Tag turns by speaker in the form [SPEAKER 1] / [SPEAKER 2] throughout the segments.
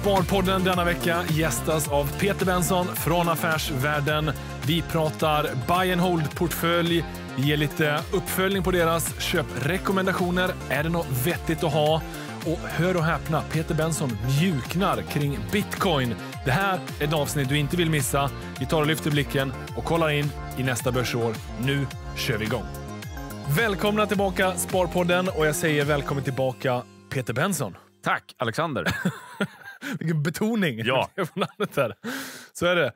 [SPEAKER 1] Sparpodden denna vecka gästas av Peter Benson från Affärsvärlden. Vi pratar buy and hold-portfölj, ger lite uppföljning på deras köprekommendationer. Är det något vettigt att ha? Och hör och häpna, Peter Benson mjuknar kring bitcoin. Det här är ett avsnitt du inte vill missa. Vi tar och lyfter blicken och kollar in i nästa börsår. Nu kör vi igång! Välkomna tillbaka Sparpodden och jag säger välkommen tillbaka Peter Benson. Tack Alexander! Vilken betoning! Ja. Så är det.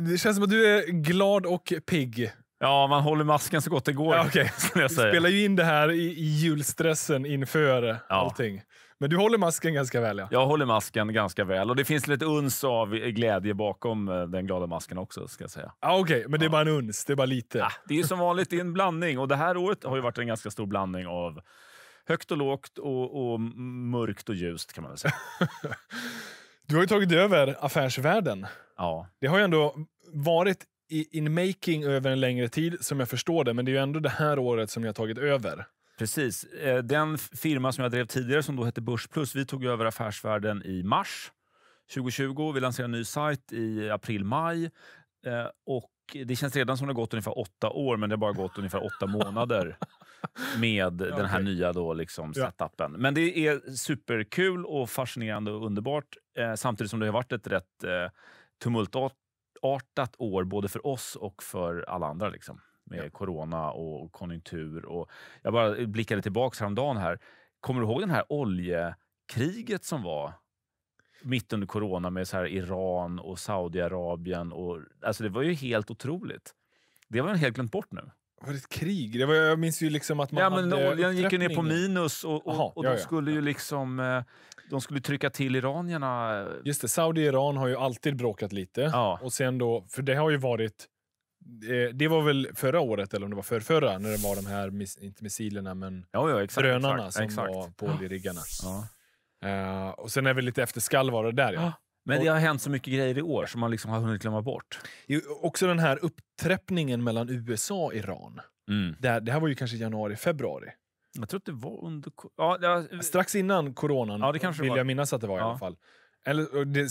[SPEAKER 1] det. känns som att du är
[SPEAKER 2] glad och pigg. Ja, man håller masken så gott det går. Ja, okay. Vi spelar
[SPEAKER 1] ju in det här i, julstressen inför ja. allting. Men du håller masken ganska väl? Ja.
[SPEAKER 2] Jag håller masken ganska väl och det finns lite uns av glädje bakom eh, den glada masken också. ska jag säga. Ah, Okej, okay. men det är bara en uns? Det är bara lite? Ja, det är som vanligt, en blandning och det här året har ju varit en ganska stor blandning av högt och lågt och, och mörkt och ljust kan man säga.
[SPEAKER 1] du har tagit över affärsvärlden. Ja. Det har ju ändå varit in making över en längre tid, som jag förstår det. Men det är ju ändå det här året som jag tagit över.
[SPEAKER 2] Precis. Eh, den firma som jag drev tidigare, som då hette Börsplus, vi tog över affärsvärlden i mars 2020. Vi lanserade en ny sajt i april-maj. Eh, och det känns redan som det har gått ungefär åtta år, men det har bara gått ungefär åtta månader. med ja, den här okay. nya då liksom ja. setupen. Men det är superkul och fascinerande och underbart. Eh, samtidigt som det har varit ett rätt eh, tumultartat år, både för oss och för alla andra. Liksom, med ja. corona och konjunktur. Och jag bara blickade tillbaka häromdagen. Här. Kommer du ihåg den här oljekriget som var mitt under corona med så här Iran och Saudiarabien? Och, alltså det var ju helt otroligt. Det var helt glömt bort nu var det ett krig? Det var, jag minns ju liksom att man ja, men Oljan gick ju ner på minus och, och, Aha, och de ja, ja. skulle ju liksom... Eh, de skulle trycka till iranierna.
[SPEAKER 1] Just det, Saudi och Iran har ju alltid bråkat lite. Ja. Och sen då, för det har ju varit... Eh, det var väl förra året, eller om det var för förra, när det var de här, mis, inte missilerna, men ja, ja, exakt, drönarna exakt, som exakt. var på oljeriggarna. Ja. Uh, och sen är vi lite efterskalv var det där ja. Men det har hänt så mycket grejer i år som man liksom har hunnit glömma bort. Också den här uppträppningen mellan USA och Iran. Mm. Det, här, det här var ju kanske januari, februari. Jag tror att det var under... Ja, var... Strax innan coronan, ja, det vill det jag minnas att det var ja. i alla fall. Eller, det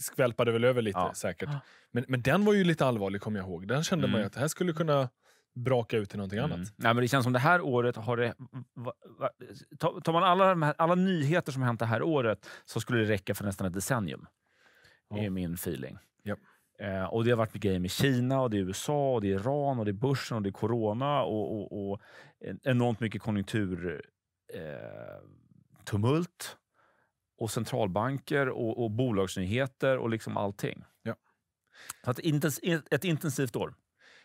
[SPEAKER 1] skvälpade väl över lite ja. säkert. Men, men den var ju lite allvarlig, kommer
[SPEAKER 2] jag ihåg. Den kände mm. man ju mm. att det
[SPEAKER 1] här skulle kunna braka ut till någonting mm. annat.
[SPEAKER 2] Nej, men det känns som det här året har det... Va, va, tar man alla, alla nyheter som hänt det här året så skulle det räcka för nästan ett decennium. Ja. är min feeling. Ja. Eh, och Det har varit grejer med Kina, och det är USA, och det är Iran, och det är börsen och det är corona och, och, och enormt mycket konjunkturtumult. Eh, och centralbanker och, och bolagsnyheter och liksom allting. Ja. Så att intens, ett intensivt år.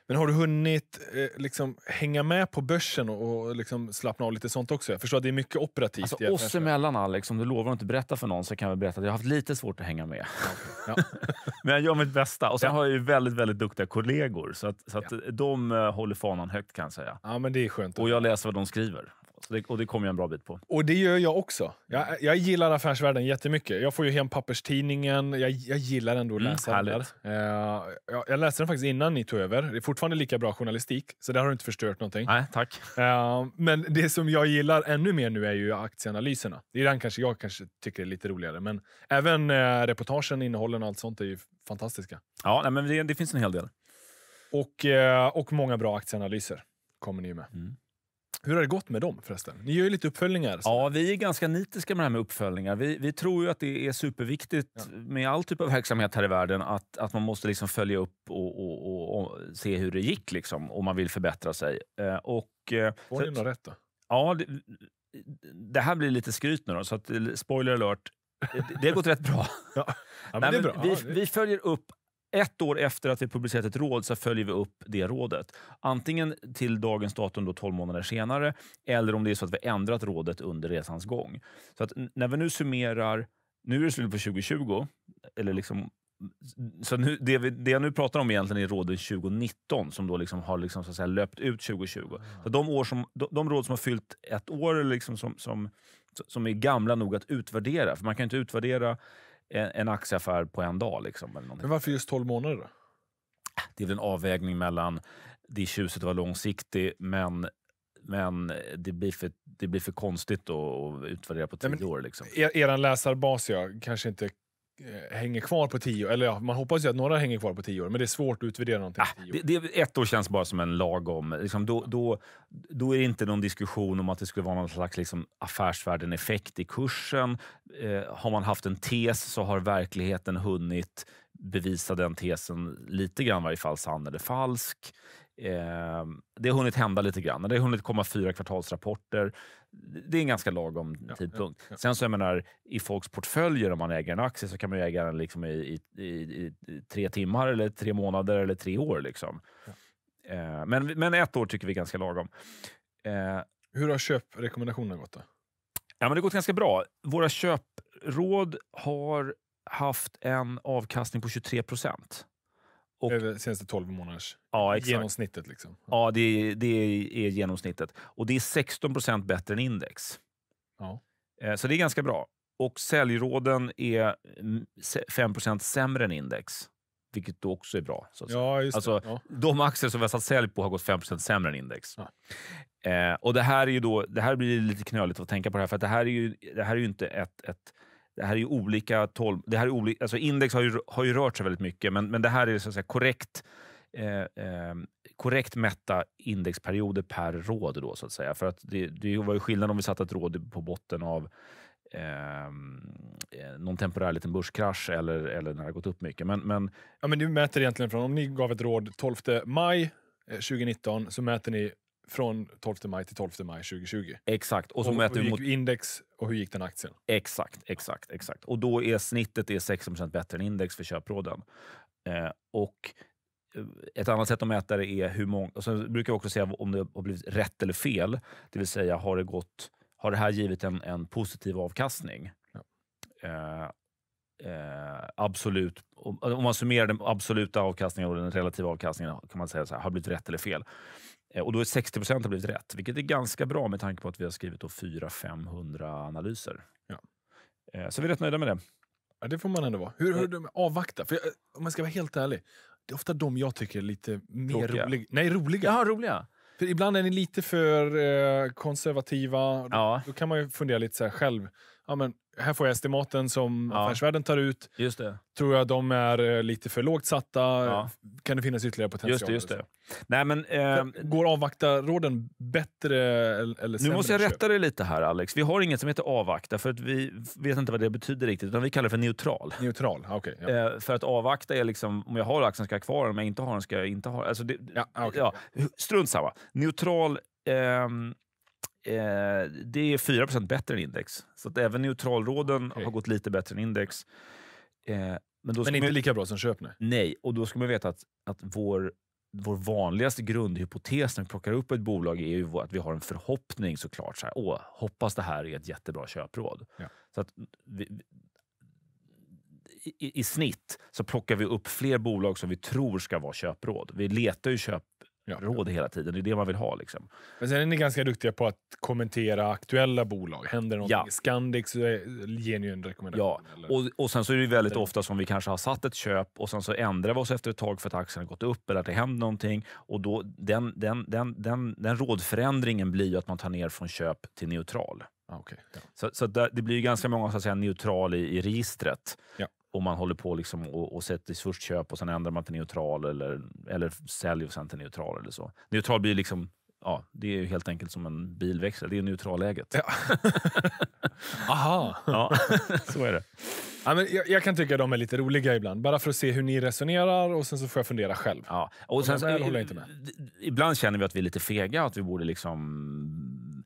[SPEAKER 2] Men har du hunnit eh, liksom, hänga med på börsen och, och liksom, slappna av lite sånt också? Jag förstår att det är mycket operativt. Alltså, oss emellan Alex, om du lovar att inte berätta för någon så kan jag berätta att jag har haft lite svårt att hänga med. Ja. Men jag gör mitt bästa. Och sen ja. har jag ju väldigt, väldigt duktiga kollegor, så att, så att ja. de eh, håller fanan högt kan jag säga. Ja, men det är skönt. Och jag läser vad de skriver. Det, och det kommer jag en bra bit på. Och det gör jag också. Jag, jag gillar affärsvärlden jättemycket. Jag får ju
[SPEAKER 1] hem papperstidningen. Jag, jag gillar ändå att mm, läsa mm, den. Uh, jag, jag, läste den faktiskt innan ni tog över. Det är fortfarande lika bra journalistik, så där har du inte förstört någonting. Nej, tack. Eh, men det som jag gillar ännu mer nu är ju aktieanalyserna. Det är den kanske jag kanske tycker är lite roligare, men även eh, reportagen, innehållen och allt sånt är ju fantastiska. Ja, nej, men det, det finns en hel del. Och, och många bra aktieanalyser kommer ni med. Mm. Hur har det gått med dem förresten?
[SPEAKER 2] Ni gör ju lite uppföljningar. Så. Ja, vi är ganska nitiska med det här med uppföljningar. Vi, vi tror ju att det är superviktigt ja. med all typ av verksamhet här i världen att, att man måste liksom följa upp och, och, och, och se hur det gick liksom, om man vill förbättra sig. Eh, och, eh, Får ni några rätt då? Ja, det, det, här blir lite skryt nu då, så att, eh, spoiler alert. Det, det har gått rätt bra. Ja. Ja, Nej, bra. Vi, vi, följer upp ett år efter att vi publicerat ett råd så följer vi upp det rådet. Antingen till dagens datum, då 12 månader senare, eller om det är så att vi ändrat rådet under resans gång. Så att när vi nu summerar, nu är det slut på 2020, eller liksom så nu, det, vi, det, jag nu pratar om egentligen är råden 2019 som då liksom har liksom, så att säga, löpt ut 2020. Ah. Så de, år som, de, de råd som har fyllt ett år liksom som, som, som är gamla nog att utvärdera, för man kan inte utvärdera en, en aktieaffär på en dag. Liksom, eller Men varför
[SPEAKER 1] just 12 månader då?
[SPEAKER 2] Det är väl en avvägning mellan det är tjusigt att vara långsiktig, men men det blir för, det blir för konstigt att utvärdera på tio år. Liksom.
[SPEAKER 1] Er, er läsarbas, ja, kanske
[SPEAKER 2] inte Eh, hänger kvar på tio Eller ja, man hoppas ju att några hänger kvar på tio år, men det är svårt att utvärdera någonting. Ah, det, det, ett år känns bara som en lagom... Liksom då, då, då är det inte någon diskussion om att det skulle vara någon slags liksom affärsvärden-effekt i kursen. Eh, har man haft en tes så har verkligheten hunnit bevisa den tesen lite grann, i varje fall sann eller falsk. Eh, det har hunnit hända lite grann. Det har hunnit komma fyra kvartalsrapporter. Det är en ganska lagom ja, tidpunkt. Ja, ja. Sen så, jag menar, i folks portföljer, om man äger en aktie, så kan man äga den liksom i, i, i, tre timmar, eller tre månader eller tre år. Liksom. Eh, men, men ett år tycker vi är ganska lagom. Eh, Hur har köprekommendationerna gått? Då? Ja, men det har gått ganska bra. Våra köpråd har haft en avkastning på 23 procent. Och, Över senaste 12 månaders ja, exakt. genomsnittet? Liksom. Ja, det, det är genomsnittet. Och det är 16 procent bättre än index. Ja. Eh, så det är ganska bra. Och säljråden är 5 procent sämre än index, vilket då också är bra. Så ja, just alltså, ja. De aktier som vi har satt sälj på har gått 5 procent sämre än index. Ja. Eh, och det här, är ju då, det här blir lite knöligt att tänka på, det här, för det här är ju, det här är ju inte ett, ett det här är olika... Tolv, det här är olika alltså index har ju, har ju rört sig väldigt mycket, men, men det här är så att säga korrekt Eh, eh, korrekt mätta indexperioder per råd. Då, så att säga. För att det, det var ju skillnad om vi satte ett råd på botten av ehm, eh, någon temporär liten börskrasch eller, eller när det gått upp mycket. Men, men... Ja, men du mäter egentligen från om ni gav ett råd 12
[SPEAKER 1] maj 2019 eh, så mäter ni från 12 maj till 12 maj 2020.
[SPEAKER 2] Exakt. Och, så och mäter hur vi mot...
[SPEAKER 1] index och hur gick den aktien?
[SPEAKER 2] Exakt, exakt, exakt. Och då är snittet är 16 bättre än index för köpråden. Eh, och eh, ett annat sätt att mäta det är hur många... Och sen brukar jag också säga om det har blivit rätt eller fel. Det vill säga, har det, gått, har det här givit en, en positiv avkastning? Ja. eh, eh absolut, om, om man summerar den absoluta avkastningen och den relativa avkastningen kan man säga så här, har det blivit rätt eller fel? Eh, och då är 60 procent har blivit rätt, vilket är ganska bra med tanke på att vi har skrivit 400-500 analyser. Ja. Eh, så vi är rätt nöjda med det.
[SPEAKER 1] Ja, det får man ändå vara. Hur, hur de avvakta? För eh, jag, om man ska vara helt ärlig, det är ofta de jag tycker är lite mer roliga. Nej, roliga. Jaha, roliga. För ibland är ni lite för eh, konservativa. Då, ja. då, kan man ju fundera lite så själv. Ja, men, här får jag estimaten som ja. Affärsvärlden tar ut. Just det. Tror jag de är eh, lite för lågt satta. Ja. Kan det finnas ytterligare potential? Just det, just det.
[SPEAKER 2] Nej, men, eh,
[SPEAKER 1] Går avvaktarråden bättre eller sämre? Nu måste jag rätta
[SPEAKER 2] dig lite här Alex. Vi har inget som heter avvakta, för att vi vet inte vad det betyder riktigt. Utan vi kallar det för neutral. Neutral, Okay, ja. eh, för att avvakta är liksom, om jag har aktien ska jag ha kvar den, om jag inte har den ska jag inte ha den. Alltså ja, okay. ja, strunt samma. Neutral ehm, Eh, det är 4 bättre än index. Så att även neutralråden okay. har gått lite bättre än index. Eh, men, men inte lika bra som köp nu. Nej, och då ska man veta att, att vår, vår vanligaste grundhypotes när vi plockar upp ett bolag är ju att vi har en förhoppning såklart. Så här, Åh, hoppas det här är ett jättebra köpråd. Ja. Så att vi, i, i, snitt så plockar vi upp fler bolag som vi tror ska vara köpråd. Vi letar ju köp, ja, råd hela tiden. Det är det man vill ha. Liksom. Men sen är ni ganska duktiga på att
[SPEAKER 1] kommentera
[SPEAKER 2] aktuella bolag. Händer någonting ja. i Scandic så ger ni en rekommendation. Ja, eller? och, och sen så är det väldigt ofta som vi kanske har satt ett köp och sen så ändrar vi oss efter ett tag för att aktien har gått upp eller att det händer någonting. Och då, den, den, den, den, den rådförändringen blir ju att man tar ner från köp till neutral. Ah, okay. ja. Så, så det blir ganska många så att säga, neutral i, i registret. Ja och man håller på liksom och, och sätter först köp och sen ändrar man till neutral eller, eller säljer och sen till neutral eller så. Neutral blir liksom Ja, det är ju helt enkelt som en bilväxel. Det är neutralläget. Ja. Aha! Ja, så är det.
[SPEAKER 1] Ja, men jag, jag, kan tycka att de är lite roliga ibland. Bara för att se hur ni resonerar och sen så får jag fundera själv. Ja. Och, sen, sen, håller inte med.
[SPEAKER 2] Ibland känner vi att vi är lite fega att vi borde liksom...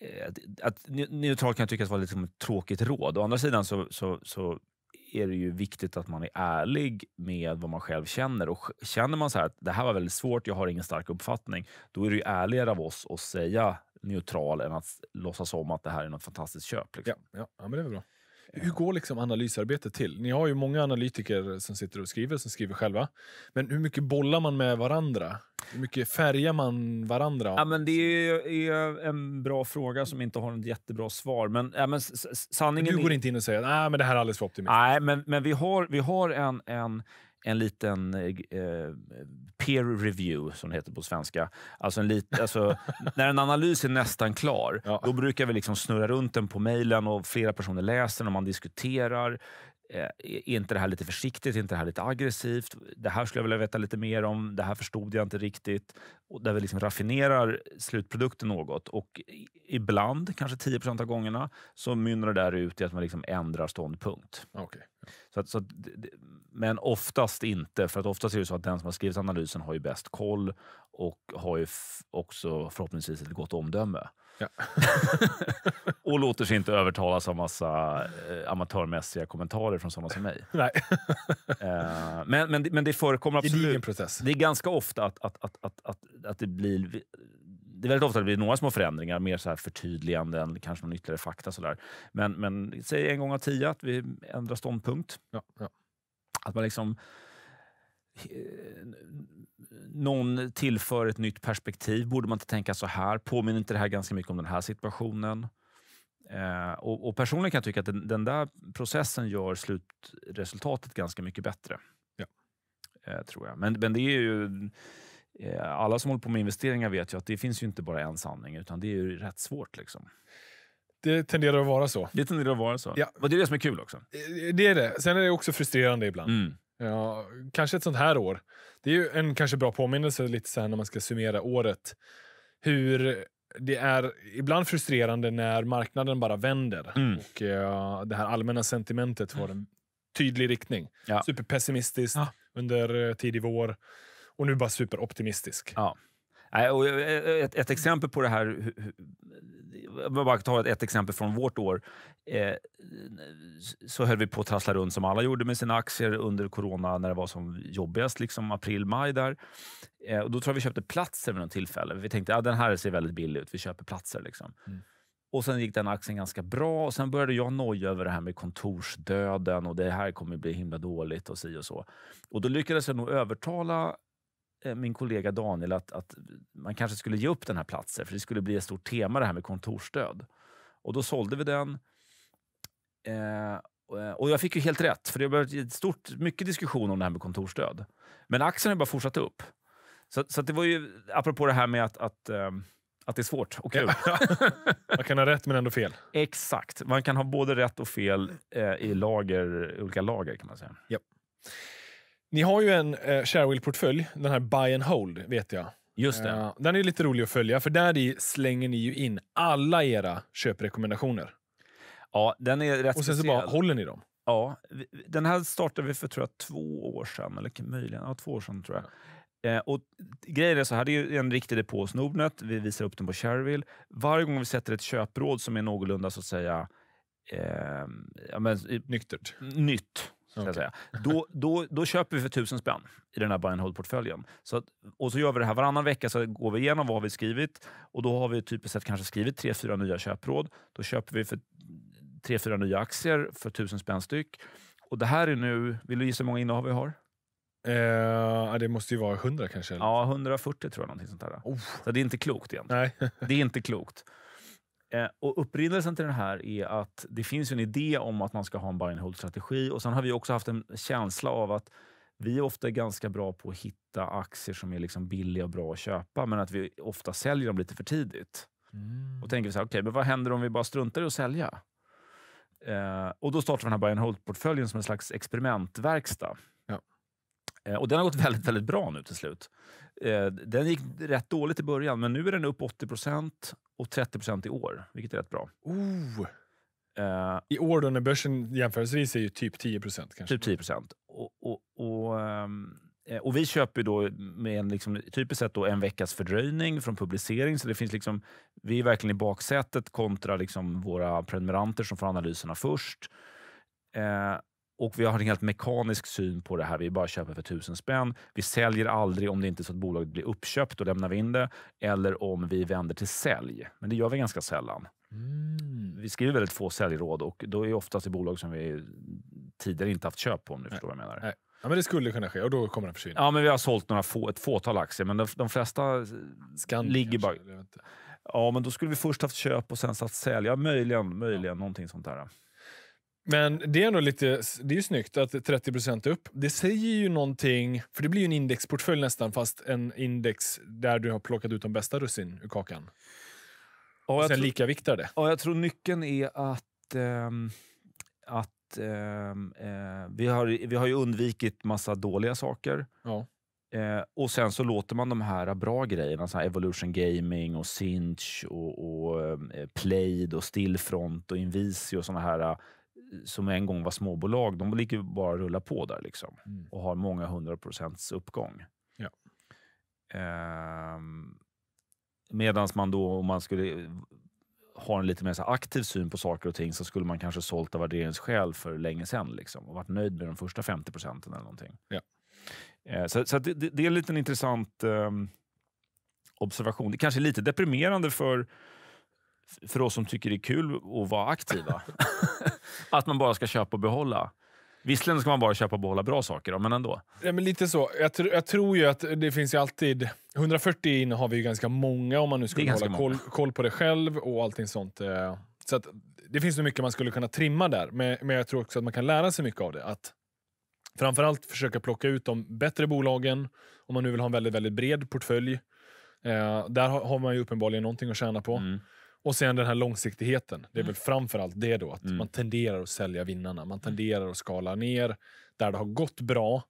[SPEAKER 2] Eh, att, att neutral kan tyckas vara lite som ett tråkigt råd. Å andra sidan så, så, så är det ju viktigt att man är ärlig med vad man själv känner. Och Känner man så här att det här var väldigt svårt, jag har ingen stark uppfattning, då är det ju ärligare av oss att säga neutral än att låtsas om att det här är något fantastiskt köp. Liksom. Ja, ja, ja, men det är bra. Hur går liksom analysarbetet
[SPEAKER 1] till? Ni har ju många analytiker som sitter och skriver, som skriver själva. Men hur mycket bollar man med varandra? Hur mycket färgar man varandra? Ja,
[SPEAKER 2] men det är en bra fråga som inte har något jättebra svar. Men, ja, men sanningen du går är... inte in och säger att det här är alldeles för optimistiskt? Nej, men, men vi har, vi har en, en en liten eh, eh, peer review, som det heter på svenska. Alltså, en lit, alltså när en analys är nästan klar, ja. då brukar vi liksom snurra runt den på mejlen och flera personer läser den och man diskuterar är eh, inte det här lite försiktigt? Är inte det här lite aggressivt? Det här skulle jag vilja veta lite mer om. Det här förstod jag inte riktigt. Och där vi liksom raffinerar slutprodukten något och ibland, kanske 10 procent av gångerna, så mynnar det där ut i att man liksom ändrar ståndpunkt. Okay. Så att, så att, men oftast inte, för att oftast är det så att den som har skrivit analysen har ju bäst koll och har ju också förhoppningsvis ett gott omdöme. Ja. och låter sig inte övertalas av massa eh, amatörmässiga kommentarer från sådana som mig. Nej. eh, men, men, men det förekommer absolut. Det är process. Det är ganska ofta att, att, att, att, att, att det blir... Det är väldigt ofta det blir några små förändringar, mer så här förtydliganden, kanske någon ytterligare fakta. Så där. Men, men säg en gång av tio att vi ändrar ståndpunkt. Ja, ja. Att man liksom någon tillför ett nytt perspektiv. Borde man inte tänka så här? Påminner inte det här ganska mycket om den här situationen? Eh, och, och, Personligen kan jag tycka att den, den, där processen gör slutresultatet ganska mycket bättre. Ja. Eh, tror jag. Men, men det är ju... Eh, alla som håller på med investeringar vet ju att det finns ju inte bara en sanning, utan det är ju rätt svårt. liksom. Det tenderar att vara så. Det tenderar att vara så. Ja. Och det är det som är kul också. Eh,
[SPEAKER 1] det är det. Sen är det också frustrerande ibland. Mm. Ja, kanske ett sånt här år. Det är ju en kanske bra påminnelse lite så här när man ska summera året. Hur det är ibland frustrerande när marknaden bara vänder mm. och uh, det här allmänna sentimentet får en tydlig riktning. Ja. Superpessimistiskt ja. under eh, tidig vår och nu bara
[SPEAKER 2] superoptimistisk. Ja. Eh, eh, eh, ett, ett exempel på det här... Jag bara ta ett exempel från vårt år. Så höll vi på att trassla runt som alla gjorde med sina aktier under corona när det var som jobbigast, liksom april, maj. där. Och då tror jag vi köpte platser vid något tillfälle. Vi tänkte att ja, den här ser väldigt billig ut, vi köper platser. Liksom. Mm. Och sen gick den aktien ganska bra och sen började jag noja över det här med kontorsdöden och det här kommer bli himla dåligt och si och så. Och då lyckades jag nog övertala Eh, min kollega Daniel att, att man kanske skulle ge upp den här platsen, för det skulle bli ett stort tema det här med kontorsstöd. Och då sålde vi den. Eh, och jag fick ju helt rätt, för det har varit stort, mycket diskussion om det här med kontorsstöd. Men aktien har bara fortsatt upp. Så, så det var ju, apropå det här med att, att, eh, att det är svårt och kul. man kan ha rätt men ändå fel. Exakt. Man kan ha både rätt och fel eh, i lager, olika lager kan man säga. Yep.
[SPEAKER 1] Ni har ju en eh, Sharewill-portfölj, den här buy and hold, vet jag. Just det. Eh, den är lite rolig att följa, för där slänger ni ju in alla
[SPEAKER 2] era köprekommendationer. Ja, den är rätt Och sen så bara håller ni dem. Ja, den här startade vi för tror jag, två år sedan, eller möjligen ja, två år sedan tror jag. Eh, och grejen är så här, det är en riktig depå hos Nordnet. Vi visar upp den på Shareville. Varje gång vi sätter ett köpråd som är någorlunda så att säga... Eh, ja, men, Nyktert. Nytt. Okay. säga. Då, då, då köper vi för tusen spänn i den här buy and hold-portföljen. Och så gör vi det här varannan vecka, så går vi igenom vad vi skrivit. Och Då har vi typiskt sett kanske skrivit tre, fyra nya köpråd. Då köper vi för tre, fyra nya aktier för tusen spänn styck. Och det här är nu, vill du gissa hur många innehav vi har? Eh, det måste ju vara 100 kanske? Ja, 140 tror jag. Någonting sånt där. Oh. Så det är inte klokt egentligen. Nej. det är inte klokt. Eh, och upprinnelsen till den här är att det finns en idé om att man ska ha en buy and hold-strategi och sen har vi också haft en känsla av att vi ofta är ganska bra på att hitta aktier som är liksom billiga och bra att köpa, men att vi ofta säljer dem lite för tidigt. Mm. Och tänker vi så här, okay, men vad händer om vi bara struntar i att sälja? Eh, och då startar vi den här buy and hold-portföljen som en slags experimentverkstad. Eh, och den har gått väldigt, väldigt bra nu till slut. Eh, den gick rätt dåligt i början, men nu är den upp 80 och 30 i år, vilket är rätt bra.
[SPEAKER 1] Oh. Uh, I år då när börsen jämförelsevis är ju typ
[SPEAKER 2] 10 kanske? Typ 10 och, och, och, ehm, och, vi köper då med en, liksom, typiskt sett då en veckas fördröjning från publicering. Så det finns liksom, vi är verkligen i baksätet kontra liksom våra prenumeranter som får analyserna först. Uh, och vi har en helt mekanisk syn på det här. Vi bara köper för tusen spänn. Vi säljer aldrig om det inte är så att bolaget blir uppköpt och lämnar vi in det eller om vi vänder till sälj. Men det gör vi ganska sällan. Mm. Vi skriver väldigt få säljråd och då är oftast i bolag som vi tidigare inte haft köp på om du förstår vad jag menar. Nej.
[SPEAKER 1] Ja, men det skulle kunna ske och då kommer den försvinna.
[SPEAKER 2] Ja, men vi har sålt några få, ett fåtal aktier, men de, de flesta Scandic, ligger bara... Ja, men då skulle vi först haft köp och sen satt sälja. Möjligen, möjligen ja. någonting sånt där. Men det är ändå lite,
[SPEAKER 1] det är ju snyggt att 30 upp. Det säger ju någonting, för det blir ju en indexportfölj nästan, fast en index där du har plockat ut de bästa russin ur kakan. Och, och sen likaviktar det.
[SPEAKER 2] jag tror nyckeln är att, ähm, att ähm, äh, vi, har, vi har ju undvikit massa dåliga saker. Ja. Eh, och sen så låter man de här bra grejerna, så Evolution Gaming och Cinch och, och eh, Plaid och Stillfront och Invisio och såna här som en gång var småbolag, de ligger bara rullar på där liksom, mm. och har många hundra procents uppgång. Ja. Ehm, Medan man då, om man skulle ha en lite mer så aktiv syn på saker och ting, så skulle man kanske sålt av värderingsskäl för länge sedan liksom, och varit nöjd med de första 50 procenten eller någonting. Ja. Ehm, så, så det, det, är en liten intressant eh, observation. Det kanske är lite deprimerande för för oss som tycker det är kul att vara aktiva. att man bara ska köpa och behålla. Visserligen ska man bara köpa och behålla bra saker, men ändå.
[SPEAKER 1] Ja, men lite så. Jag, tr jag, tror ju att det finns ju alltid... 140 in har vi ju ganska många om man nu skulle hålla koll, koll, på det själv och allting sånt. Eh, så att, det finns så mycket man skulle kunna trimma där, men, men jag tror också att man kan lära sig mycket av det. Att framförallt försöka plocka ut de bättre bolagen, om man nu vill ha en väldigt, väldigt bred portfölj. Eh, där har, har man ju uppenbarligen någonting att tjäna på. Mm. Och sen den här långsiktigheten. Det är mm. väl framför allt det då, att mm. man tenderar att sälja vinnarna. Man mm. tenderar att skala ner där det har gått bra.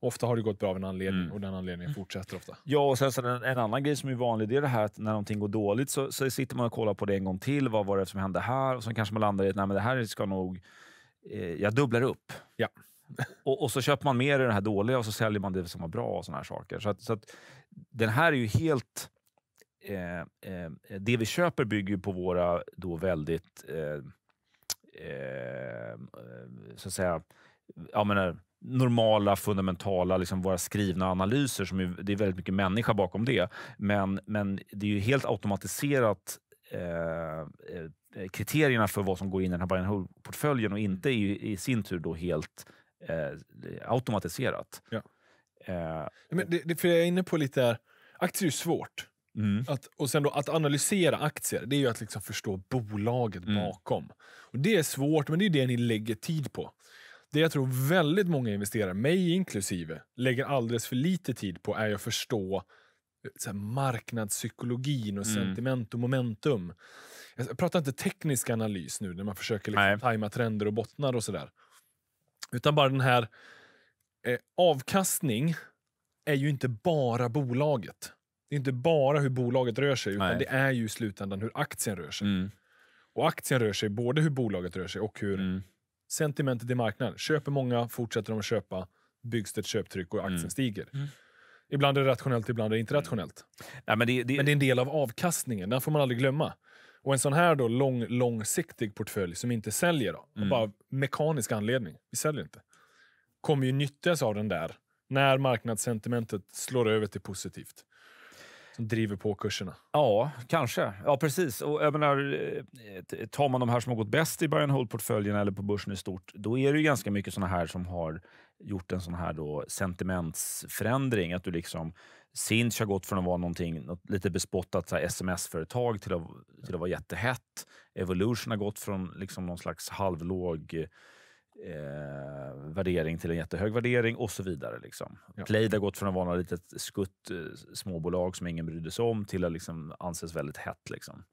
[SPEAKER 1] Ofta har det gått bra av en anledning mm. och den anledningen mm. fortsätter
[SPEAKER 2] ofta. Ja, och sen så en, en, annan grej som är vanlig det är det här att när någonting går dåligt så, så sitter man och kollar på det en gång till. Vad var det som hände här? Och så kanske man landar i att Nej, men det här ska nog... Eh, jag dubblar upp. Ja. och, och, så köper man mer i det här dåliga och så säljer man det som var bra och såna här saker. Så, att, så att, den här är ju helt Eh, eh, det vi köper bygger på våra då väldigt, eh, eh, så att säga, jag menar, normala, fundamentala, liksom våra skrivna analyser. Som är, det är väldigt mycket människa bakom det. Men, men det är ju helt automatiserat eh, kriterierna för vad som går in i den här buy and portföljen och mm. inte är ju i sin tur då helt eh, automatiserat. Ja. Eh, men det, det, för jag är inne på
[SPEAKER 1] lite här, aktier är ju svårt. Mm. Att, och sen då, att analysera aktier, det är ju att liksom förstå bolaget mm. bakom. Och Det är svårt, men det är det ni lägger tid på. Det jag tror väldigt många investerare, mig inklusive, lägger alldeles för lite tid på är att förstå eh, så marknadspsykologin och mm. sentiment och momentum. Jag pratar inte teknisk analys nu när man försöker liksom tajma trender och bottnar och sådär. Utan bara den här eh, avkastning är ju inte bara bolaget. Det är inte bara hur bolaget rör sig, utan Nej. det är ju i slutändan hur aktien rör sig. Mm. Och aktien rör sig både hur bolaget rör sig och hur mm. sentimentet i marknaden. Köper många, fortsätter de att köpa, byggs det ett köptryck och aktien mm. stiger. Mm. Ibland är det rationellt, ibland är det inte rationellt. Mm. Ja, men, det, det... men det är en del av avkastningen, den får man aldrig glömma. Och en sån här då lång, långsiktig portfölj som inte säljer, då, mm. bara mekanisk anledning, vi säljer inte, kommer ju nyttjas av den där när marknadssentimentet slår över till positivt. Som driver på kurserna?
[SPEAKER 2] Ja, kanske. Ja, precis. Och jag menar, eh, tar man de här som har gått bäst i buy and hold-portföljen eller på börsen i stort, då är det ju ganska mycket såna här som har gjort en sån här då sentimentsförändring. Att du liksom, Sinch har gått från att vara någonting, något lite bespottat sms-företag till att, till att vara jättehett. Evolution har gått från liksom någon slags halvlåg eh, värdering till en jättehög värdering och så vidare. Liksom. Ja. Glade har gått från att vara ett litet skutt eh, småbolag som ingen brydde sig om till att liksom, anses väldigt hett. Liksom.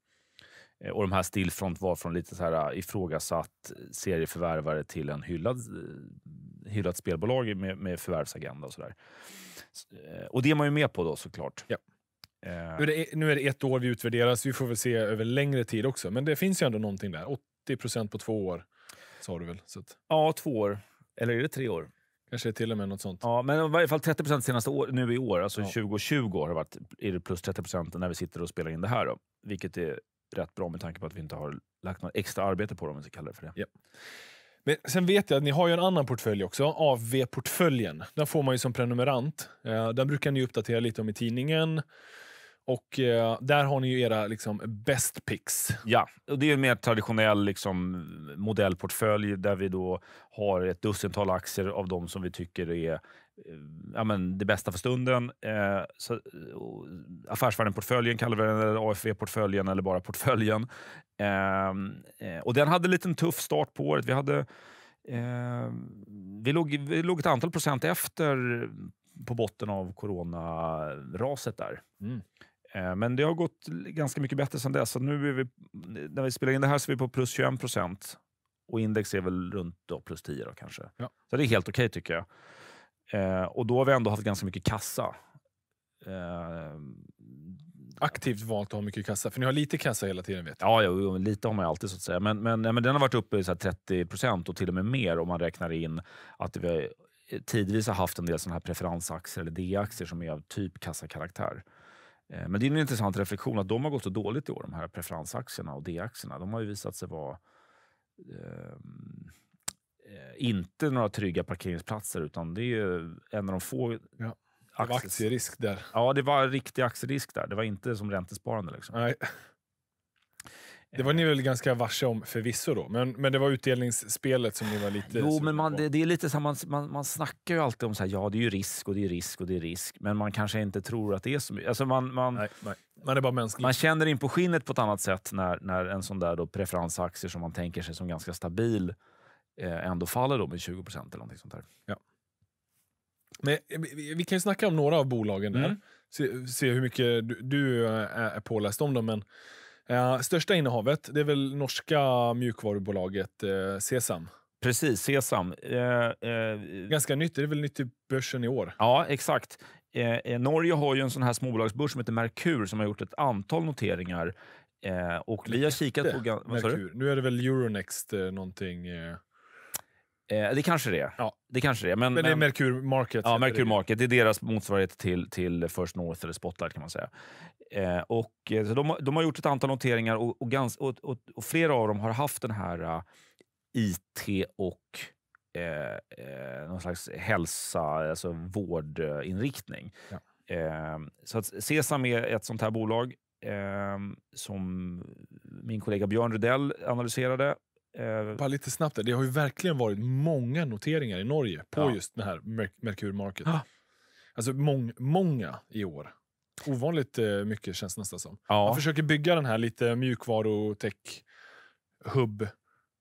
[SPEAKER 2] Eh, och de här Stillfront var från lite så här eh, ifrågasatt serieförvärvare till en hyllad, eh, hyllat spelbolag med, med förvärvsagenda och sådär. Eh, och det är man ju med på då såklart. Ja. Eh. Nu är, det, e,
[SPEAKER 1] nu är det ett år vi utvärderas, vi får väl se över längre tid också. Men det finns ju ändå någonting där. 80 procent på två år sa du väl? Så att...
[SPEAKER 2] Ja, två år. Eller är det tre år? Kanske till och med något sånt. Ja, men i varje fall 30 senaste år, nu i år. Alltså ja. 2020 har det varit, är det plus 30 när vi sitter och spelar in det här. Då, vilket är rätt bra med tanke på att vi inte har lagt något extra arbete på dem, om vi ska det för det. Ja. Men sen vet jag att ni har ju en annan
[SPEAKER 1] portfölj också, AV-portföljen. Den får man ju som prenumerant. Eh, den brukar ni uppdatera lite om i
[SPEAKER 2] tidningen. Och eh, där har ni ju era liksom, best picks. Ja, och det är en mer traditionell liksom, modellportfölj där vi då har ett dussintal aktier av de som vi tycker är eh, ja, men det bästa för stunden. Eh, så, eh, affärsvärdenportföljen kallar vi den, eller AFV-portföljen eller bara portföljen. Eh, och den hade en liten tuff start på året. Vi, hade, vi, låg, vi låg ett antal procent efter på botten av coronaraset där. Mm. Eh, men det har gått ganska mycket bättre sedan dess. Så nu vi, när vi spelar in det här så är vi på plus 21 procent och index är väl runt då, plus 10 då, kanske. Ja. Så det är helt okej okay, tycker jag. Eh, och då har vi ändå haft ganska mycket kassa. Eh, Aktivt valt att ha mycket kassa, för ni har lite kassa hela tiden vet jag. Ja, ja lite har man ju alltid så att säga. Men, men, men den har varit uppe i 30 procent och till och med mer om man räknar in att vi eh, tidvis har haft en del såna här preferensaktier eller D-aktier som är av typ kassakaraktär. Eh, men det är en intressant reflektion att de har gått så dåligt i år, de här preferensaktierna och D-aktierna. De har ju visat sig vara ehm, eh, inte några trygga parkeringsplatser, utan det är en av de få... Ja. Det var aktierisk där. Ja, det var riktig aktierisk där. Det var inte som räntesparande. Liksom. Nej. Det
[SPEAKER 1] var ni väl ganska varse om förvisso då, men, men det var utdelningsspelet som ni var lite... Jo, men man, det,
[SPEAKER 2] det, är lite så man, man, man snackar ju alltid om så här, ja det är ju risk och det är risk och det är risk, men man kanske inte tror att det är så mycket. Alltså man, man, nej, nej. Man är bara mänsklig. Man känner in på skinnet på ett annat sätt när, när en sån där då preferensaktie som man tänker sig som ganska stabil eh, ändå faller då med 20 procent eller någonting sånt där. Ja.
[SPEAKER 1] Men, eh, vi kan ju snacka om några av bolagen där. Mm. Se, se hur mycket du, du eh, är påläst om dem, men Eh, största innehavet
[SPEAKER 2] det är väl norska mjukvarubolaget eh, Sesam. Precis, Sesam.
[SPEAKER 1] Eh, eh, Ganska nytt. Det är väl nytt i börsen i år?
[SPEAKER 2] Ja, exakt. Norge har ju en sån här småbolagsbörs som heter Merkur som har gjort ett antal noteringar. och vi har kikat på... Merkur. Nu är det väl Euronext eh, någonting det kanske det är. Ja. Det kanske det är. Men, men det är Mercur Market. Ja, Mercur Market. Det är deras motsvarighet till, till First North eller Spotlight kan man säga. Eh, och, eh, så de, de, har gjort ett antal noteringar och, och, gans, och, och flera av dem har haft den här uh, eh, IT och eh, eh, någon slags hälsa, alltså vårdinriktning. Ja. Eh, så att Sesam är ett sånt här bolag eh, som min kollega Björn Rudell analyserade. Eh, Bara lite snabbt, där. det har ju verkligen varit många noteringar
[SPEAKER 1] i Norge på ja. just den här Mercure Market. Ah. Alltså mång, många i år ovanligt eh, mycket känns det nästan som. Ja. Man försöker bygga den här lite
[SPEAKER 2] mjukvarutech-hubb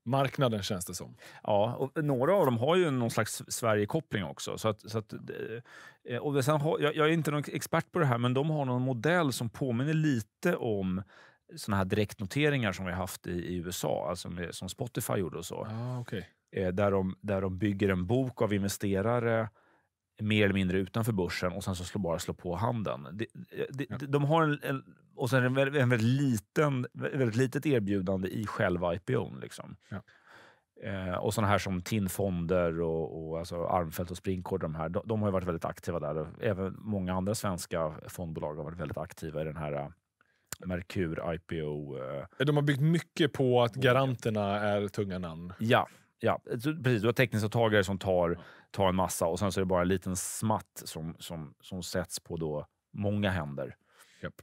[SPEAKER 2] marknaden känns det som. Ja, och några av dem har ju någon slags Sverigekoppling också. Så att, så att, eh, eh, och sen har, jag, jag, är inte någon expert på det här, men de har någon modell som påminner lite om såna här direktnoteringar som vi haft i, i USA, alltså med, som Spotify gjorde och så. Ah, okay. där, de, där de bygger en bok av investerare mer eller mindre utanför börsen och sen så slår, bara slå på handen. De, de, ja. de har en, en, och sen en väldigt, en väldigt, liten, väldigt litet erbjudande i själva IPOn. Liksom. Ja. Eh, och sådana här som TIN-fonder och, och alltså Armfelt och Springcord, de, här, de, de, har varit väldigt aktiva där. Även många andra svenska fondbolag har varit väldigt aktiva i den här eh, Merkur IPO. Eh,
[SPEAKER 1] de har byggt mycket på att garanterna är tunga namn.
[SPEAKER 2] Ja, ja, precis. Du har tekniskåtagare som tar, tar en massa och sen så är det bara en liten smatt som, som, som sätts på då många händer. Yep.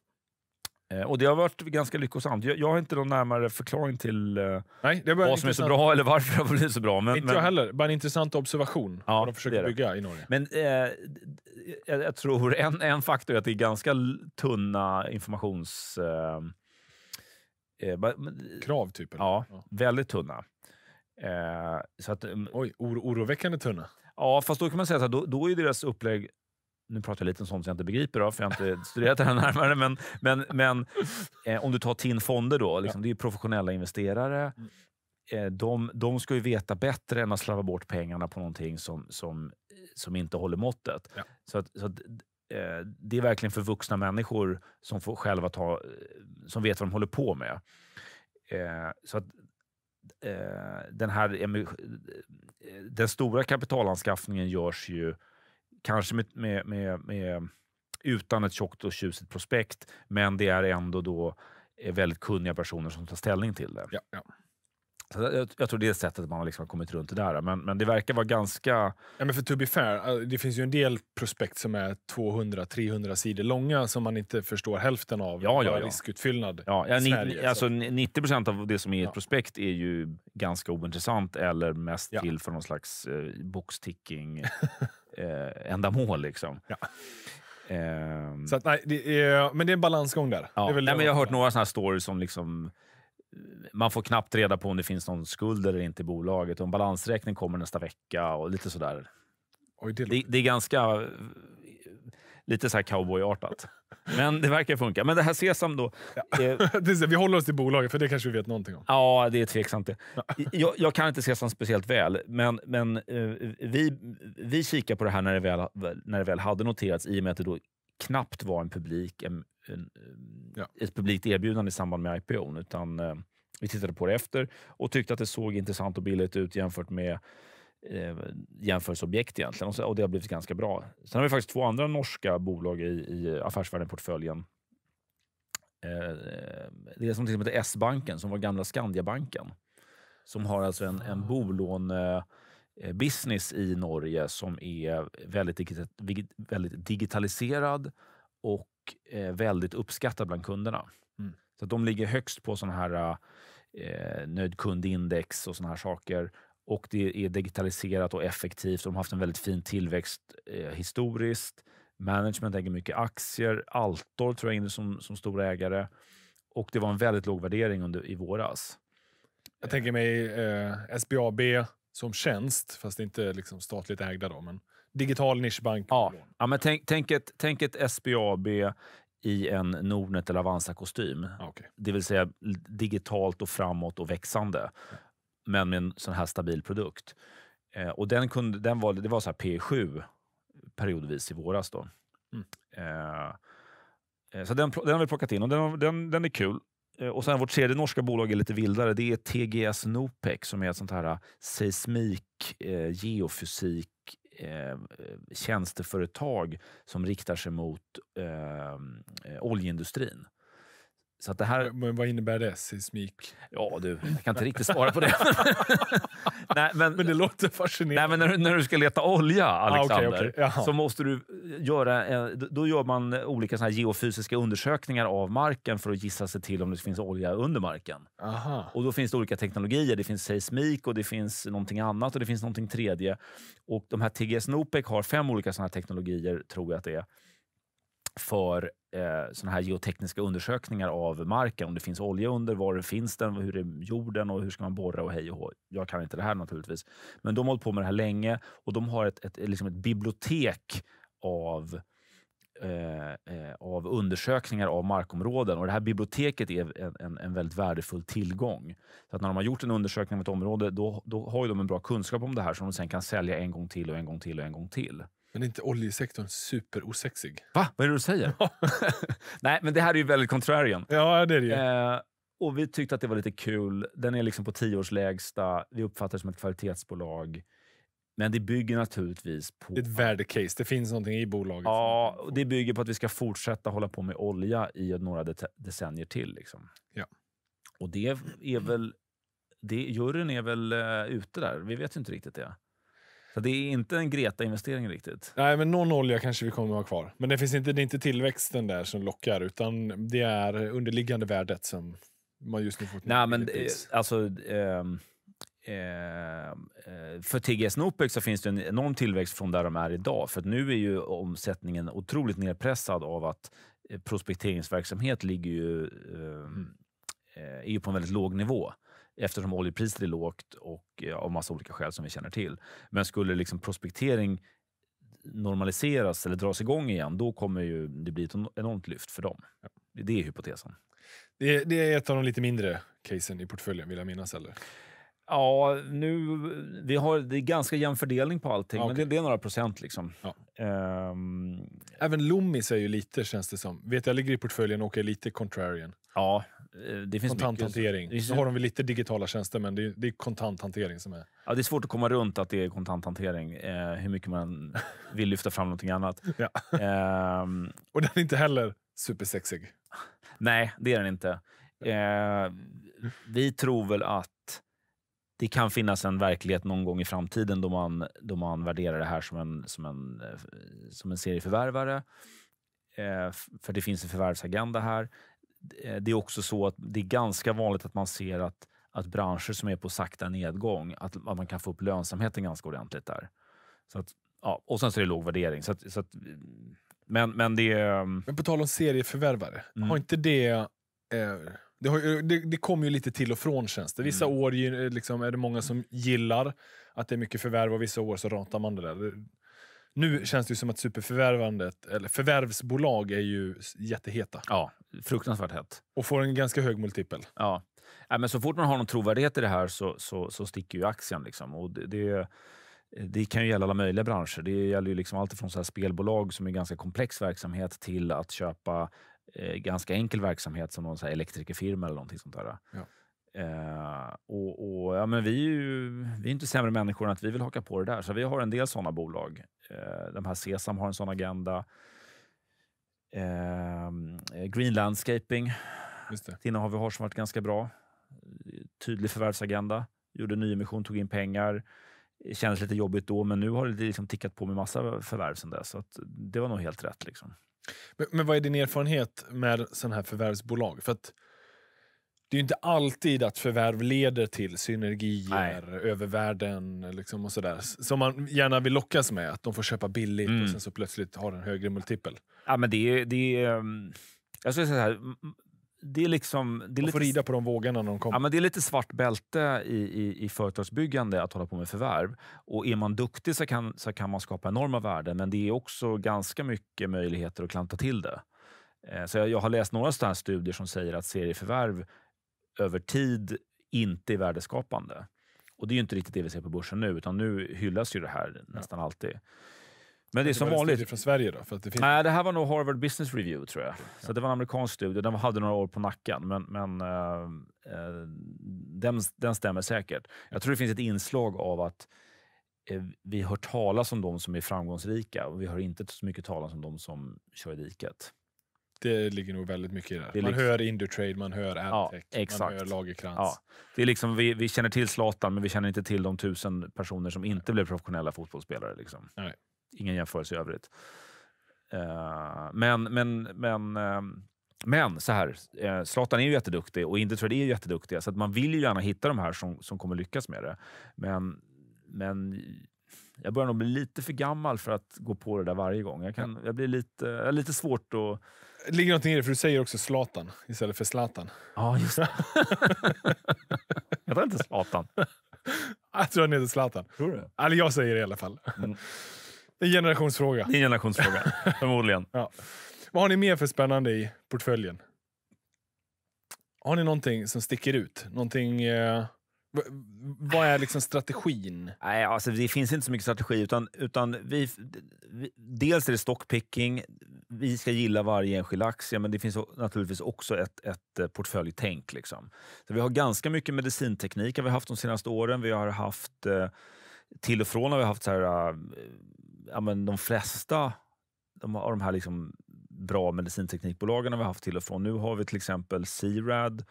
[SPEAKER 2] Eh, och det har varit ganska lyckosamt. Jag, har inte någon närmare förklaring till eh, Nej, det vad som är så bra eller varför det har blivit så bra. Men, inte jag heller. Bara en intressant observation ja, vad de försöker bygga i Norge. Men eh, jag, jag, tror en, en faktor är att det är ganska tunna informations... Eh, Krav, typ? Ja, ja, väldigt tunna. Eh, så att, um, Oj, oro, oroväckande tunna. Ja, fast då kan man säga att då, då är deras upplägg nu pratar jag lite om sånt som jag inte begriper av, för jag har inte studerat det här närmare. Men, men, men eh, om du tar TIN Fonder då, liksom, ja. det är professionella investerare. Mm. Eh, de, de ska ju veta bättre än att slarva bort pengarna på någonting som, som, som inte håller måttet. Ja. Så, att, så att, eh, det är verkligen för vuxna människor som får själva ta, eh, som vet vad de håller på med. Eh, så att eh, den här eh, den stora kapitalanskaffningen görs ju kanske med, med, med, med utan ett tjockt och tjusigt prospekt, men det är ändå då eh, väldigt kunniga personer som tar ställning till det. Ja, ja. Alltså, jag, jag, tror det är sättet man liksom har kommit runt det där. Men, men det verkar vara ganska...
[SPEAKER 1] Ja, men för to be fair, eh, det finns ju en del prospekt som är 200-300 sidor långa som man inte förstår hälften av. Ja, ja, ja. Riskutfyllnad ja, ja, Sverige,
[SPEAKER 2] alltså, 90 procent av det som är ett prospekt är ju ganska ointressant eller mest ja. till för någon slags eh, boxticking eh, ändamål. Liksom. Ja. Eh, Så att,
[SPEAKER 1] nej, det är, men det är en balansgång där. Ja. Det är väl nej, men jag har
[SPEAKER 2] hört några såna här stories som liksom man får knappt reda på om det finns någon skuld eller inte i bolaget. Och en balansräkning kommer nästa vecka och lite sådär. Oj, det... Det, det är ganska lite så här cowboyartat. Men det verkar funka. Men det här Sesam då. Ja. Eh, vi håller oss till bolaget, för det kanske vi vet någonting om. Ja, det är tveksamt det. jag, jag, kan inte Sesam speciellt väl, men, men eh, vi, vi kikar på det här när det, väl, när det väl hade noterats i och med att det då knappt var en publik, en, en, eh, ja. ett publikt erbjudande i samband med IPO. Utan, eh, vi tittade på det efter och tyckte att det såg intressant och billigt ut jämfört med eh, jämförelseobjekt egentligen. Och, så, och det har blivit ganska bra. Sen har vi faktiskt två andra norska bolag i, i affärsvärlden-portföljen. Eh, det är som till exempel S-banken som var gamla Skandiabanken. Som har alltså en, en bolån... Eh, Eh, business i Norge som är väldigt, väldigt digitaliserad och eh, väldigt uppskattad bland kunderna. Mm. Så de ligger högst på sådana här eh, nöjdkundindex och sådana här saker. Och det är digitaliserat och effektivt. De har haft en väldigt fin tillväxt eh, historiskt. Management äger mycket aktier. Altor tror jag är inne som, som stor ägare. Och det var en väldigt låg värdering under, i våras.
[SPEAKER 1] Jag tänker mig eh, SBAB, som tjänst, fast inte liksom
[SPEAKER 2] statligt ägda. Då, men digital nischbank. Ja, ja men tänk, tänk, ett, tänk ett SBAB i en Nordnet eller Avanza-kostym. okay. Det vill säga digitalt och framåt och växande, mm. men med en sån här stabil produkt. Eh, och den kunde, den var, det var så P7 periodvis i våras. Då. Mm. Eh, eh, så den, den har vi plockat in och den, den, den är kul. Eh, och sen vårt tredje norska bolag är lite vildare. Det är TGS Nopec som är ett sånt här eh, seismik, eh, geofysik, eh, tjänsteföretag som riktar sig mot eh, oljeindustrin. Så det här... Men vad innebär det? Seismik? Ja, du. Jag kan inte riktigt svara på det. nej, men, men det låter fascinerande. Nej, men när, när du ska leta olja, ah, Alexander, ah, okay, okay. så måste du eh, göra... Eh, då gör man olika såna geofysiska undersökningar av marken för att gissa sig till om det finns olja under marken. Aha. Och Då finns det olika teknologier. Det finns seismik och det finns någonting annat och det finns någonting tredje. Och de här TGS Nopec har fem olika såna här teknologier, tror jag att det är för eh, såna här geotekniska undersökningar av marken. Om det finns olja under, var finns den, hur är jorden och hur ska man borra och hej och hå. Jag kan inte det här naturligtvis. Men de har hållit på med det här länge och de har ett, ett, liksom ett bibliotek av eh, eh, av undersökningar av markområden och det här biblioteket är en, en, en, väldigt värdefull tillgång. Så att när de har gjort en undersökning av ett område, då, då har de en bra kunskap om det här som de sen kan sälja en gång till och en gång till och en gång till. Men är inte oljesektorn superosexig? Va? Vad är det du säger? Nej, men det här är ju väldigt contrarian. Ja, det är det ju. Eh, och vi tyckte att det var lite kul. Den är liksom på tioårslägsta. Vi uppfattar det som ett kvalitetsbolag. Men det bygger naturligtvis på... Det är ett värdecase. Det finns någonting i bolaget. Ja, och det bygger på att vi ska fortsätta hålla på med olja i några decennier till. Liksom. Ja. Och det är väl... Det, juryn är väl uh, ute där. Vi vet ju inte riktigt det. Så det är inte en Greta-investering riktigt.
[SPEAKER 1] Nej, men någon olja kanske vi kommer att ha kvar. Men det, finns inte, det är inte tillväxten där som lockar, utan det är underliggande värdet som
[SPEAKER 2] man just nu får. Nej, men alltså... Eh, eh, för TGS Nopec så finns det en enorm tillväxt från där de är idag. För nu är ju omsättningen otroligt nedpressad av att eh, prospekteringsverksamhet ligger ju, ehm, eh, är ju på en väldigt låg nivå eftersom oljepriset är lågt och eh, av massa olika skäl som vi känner till. Men skulle liksom prospektering normaliseras eller dras igång igen, då kommer ju det bli ett enormt lyft för dem. Det är hypotesen. Det är, det är ett av de lite mindre casen i portföljen, vill jag minnas. Eller? Ja, nu, vi har, det är ganska jämn fördelning på allting, okay. men det, det, är några procent. liksom. Ja. Um, Även Loomis är ju lite, känns det
[SPEAKER 1] som. Vet jag ligger i portföljen och är lite contrarian. Ja,
[SPEAKER 2] eh, det finns kontanthantering. Mycket. Så har de väl lite digitala tjänster, men det är, det är kontanthantering som är... Ja, det är svårt att komma runt att det är kontanthantering, eh, hur mycket man vill lyfta fram någonting annat. Ja. Um, och den är inte heller supersexig. Nej, det är den inte. Eh, vi tror väl att det kan finnas en verklighet någon gång i framtiden då man, då man värderar det här som en, som en, eh, som en serieförvärvare. Eh, för det finns en förvärvsagenda här. Eh, det är också så att det är ganska vanligt att man ser att, att branscher som är på sakta nedgång, att, att man kan få upp lönsamheten ganska ordentligt där. Så att, ja, och sen så är det låg värdering. Så att, så att, men, men, det är... Eh, men på tal
[SPEAKER 1] om serieförvärvare, mm. har inte det eh det, har, det, det kommer ju lite till och från känns det. Vissa mm. år liksom, är det många som gillar att det är mycket förvärv och vissa år så ratar man det där. Nu känns det ju som att superförvärvandet, eller förvärvsbolag är ju
[SPEAKER 2] jätteheta. Ja, fruktansvärt hett. Och får en ganska hög multipel. Ja. Äh, men så fort man har någon trovärdighet i det här så, så, så sticker ju aktien. Liksom. Och det, det, det, kan ju gälla alla möjliga branscher. Det gäller ju liksom allt från så spelbolag som är ganska komplex verksamhet till att köpa Eh, ganska enkel verksamhet som någon elektrikerfirma eller någonting sånt där. Ja. Eh, och, och, ja, men vi, är ju, vi är inte sämre människor än att vi vill haka på det där. Så vi har en del sådana bolag. Eh, de här Sesam har en sån agenda. Eh, Green Landscaping. Ett innehav vi har som varit ganska bra. Tydlig förvärvsagenda. Gjorde nyemission, tog in pengar. Kändes lite jobbigt då, men nu har det liksom tickat på med massa förvärv sedan dess. Så det var nog helt rätt. Liksom.
[SPEAKER 1] Men, men vad är din erfarenhet med sådana här förvärvsbolag? För att det är ju inte alltid att förvärv leder till synergier Nej. över liksom och sådär. Som man gärna vill lockas med, att de får köpa billigt mm. och sen så plötsligt har en högre multipel.
[SPEAKER 2] Ja, men det är... Det är mm, jag skulle säga så här, det är liksom... Det är man får lite, rida på de vågorna när de kommer. Ja, men det är lite svart bälte i, i, i företagsbyggande att hålla på med förvärv. Och är man duktig så kan, så kan man skapa enorma värden, men det är också ganska mycket möjligheter att klanta till det. Eh, så jag, jag har läst några sådana studier som säger att serieförvärv över tid inte är värdeskapande. Och det är inte riktigt det vi ser på börsen nu, utan nu hyllas ju det här nästan ja. alltid. Men det är som vanligt. Det från Sverige då? För att det, finns... Nej, det här var nog Harvard Business Review tror jag. Okay. Så det var en amerikansk studie. Den hade några år på nacken, men, men eh, eh, den, den, stämmer säkert. Jag tror det finns ett inslag av att eh, vi hör talas om de som är framgångsrika och vi hör inte så mycket talas om de som kör i diket. Det ligger nog väldigt mycket i det. det man liksom... hör Indutrade, man hör Adtech, ja, man hör Lagercrantz. Ja. Det är liksom, vi, vi känner till Zlatan, men vi känner inte till de tusen personer som inte blev professionella fotbollsspelare. Liksom. Nej ingen jämförelse i övrigt. Uh, men, men, men, uh, men så här, uh, Zlatan är ju jätteduktig och Indy Inditrad är ju jätteduktiga, så att man vill ju gärna hitta de här som, som kommer lyckas med det. Men, men jag börjar nog bli lite för gammal för att gå på det där varje gång. Jag, kan, jag blir lite, jag lite svårt att... Det ligger någonting i det, för du säger också Zlatan istället för Zlatan. Ja, ah, just det. jag tar inte Zlatan.
[SPEAKER 1] Jag tror han heter Zlatan. Tror du? Eller jag säger det i alla fall. Mm en generationsfråga. Det är en generationsfråga, förmodligen. Ja. Vad har ni mer för spännande i portföljen? Har ni någonting som sticker ut? Någonting...
[SPEAKER 2] Eh, vad är liksom strategin? Nej, alltså det finns inte så mycket strategi. utan, utan vi, vi Dels är det stockpicking. Vi ska gilla varje enskild aktie, men det finns naturligtvis också ett, ett eh, portföljtänk. Liksom. Så vi har ganska mycket medicinteknik har vi haft de senaste åren. Vi har haft... Eh, till och från har vi haft så här, eh, ja, men de flesta de, av de här liksom bra medicinteknikbolagen har vi haft till och från. Nu har vi till exempel C-rad,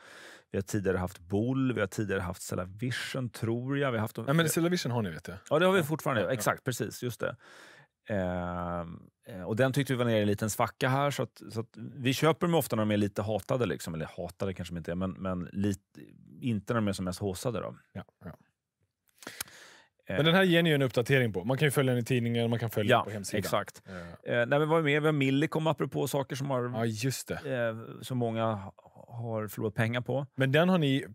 [SPEAKER 2] vi har tidigare haft Boll, vi har tidigare haft Cellavision, tror jag. Vi har haft... Nej, men Cellavision har ni, vet jag. Ja, det har vi fortfarande. Ja, Exakt, precis. Just det. Ehm, eh, och den tyckte vi var nere i en liten svacka här, så, att, så att vi köper dem ofta när de är lite hatade. Liksom. Eller hatade kanske de inte är, men, men lite, inte när de är som mest haussade. Ja, ja. Men den eh. här ger ni ju en uppdatering på. Man kan ju följa den i tidningen, man kan följa ja, den på hemsidan. Exakt. Ja. Eh. eh, nej, vad är med? Vi har Millicom apropå saker som, har, ja, just det. Eh, som många har förlorat pengar på. Men den har ni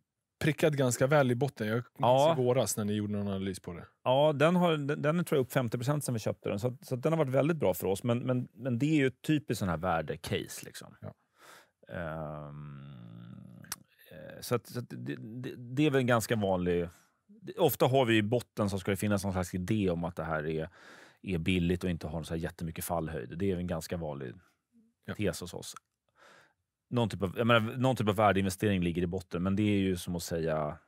[SPEAKER 2] prickat ganska väl i botten. Jag minns ja. i våras när ni
[SPEAKER 1] gjorde någon analys på det.
[SPEAKER 2] Ja, den, har, den, den är tror jag upp 50 procent sen vi köpte den. Så, så den har varit väldigt bra för oss. Men, men, men det är ju ett typiskt sån här värdecase. Liksom. Ja. Um, så, att, så att det, det, det, är väl en ganska vanlig ofta har vi i botten så ska det finnas någon slags idé om att det här är, är billigt och inte har så här jättemycket fallhöjd. Det är en ganska vanlig ja. tes hos oss. Någon typ, av, menar, någon typ av värdeinvestering ligger i botten, men det är ju som att säga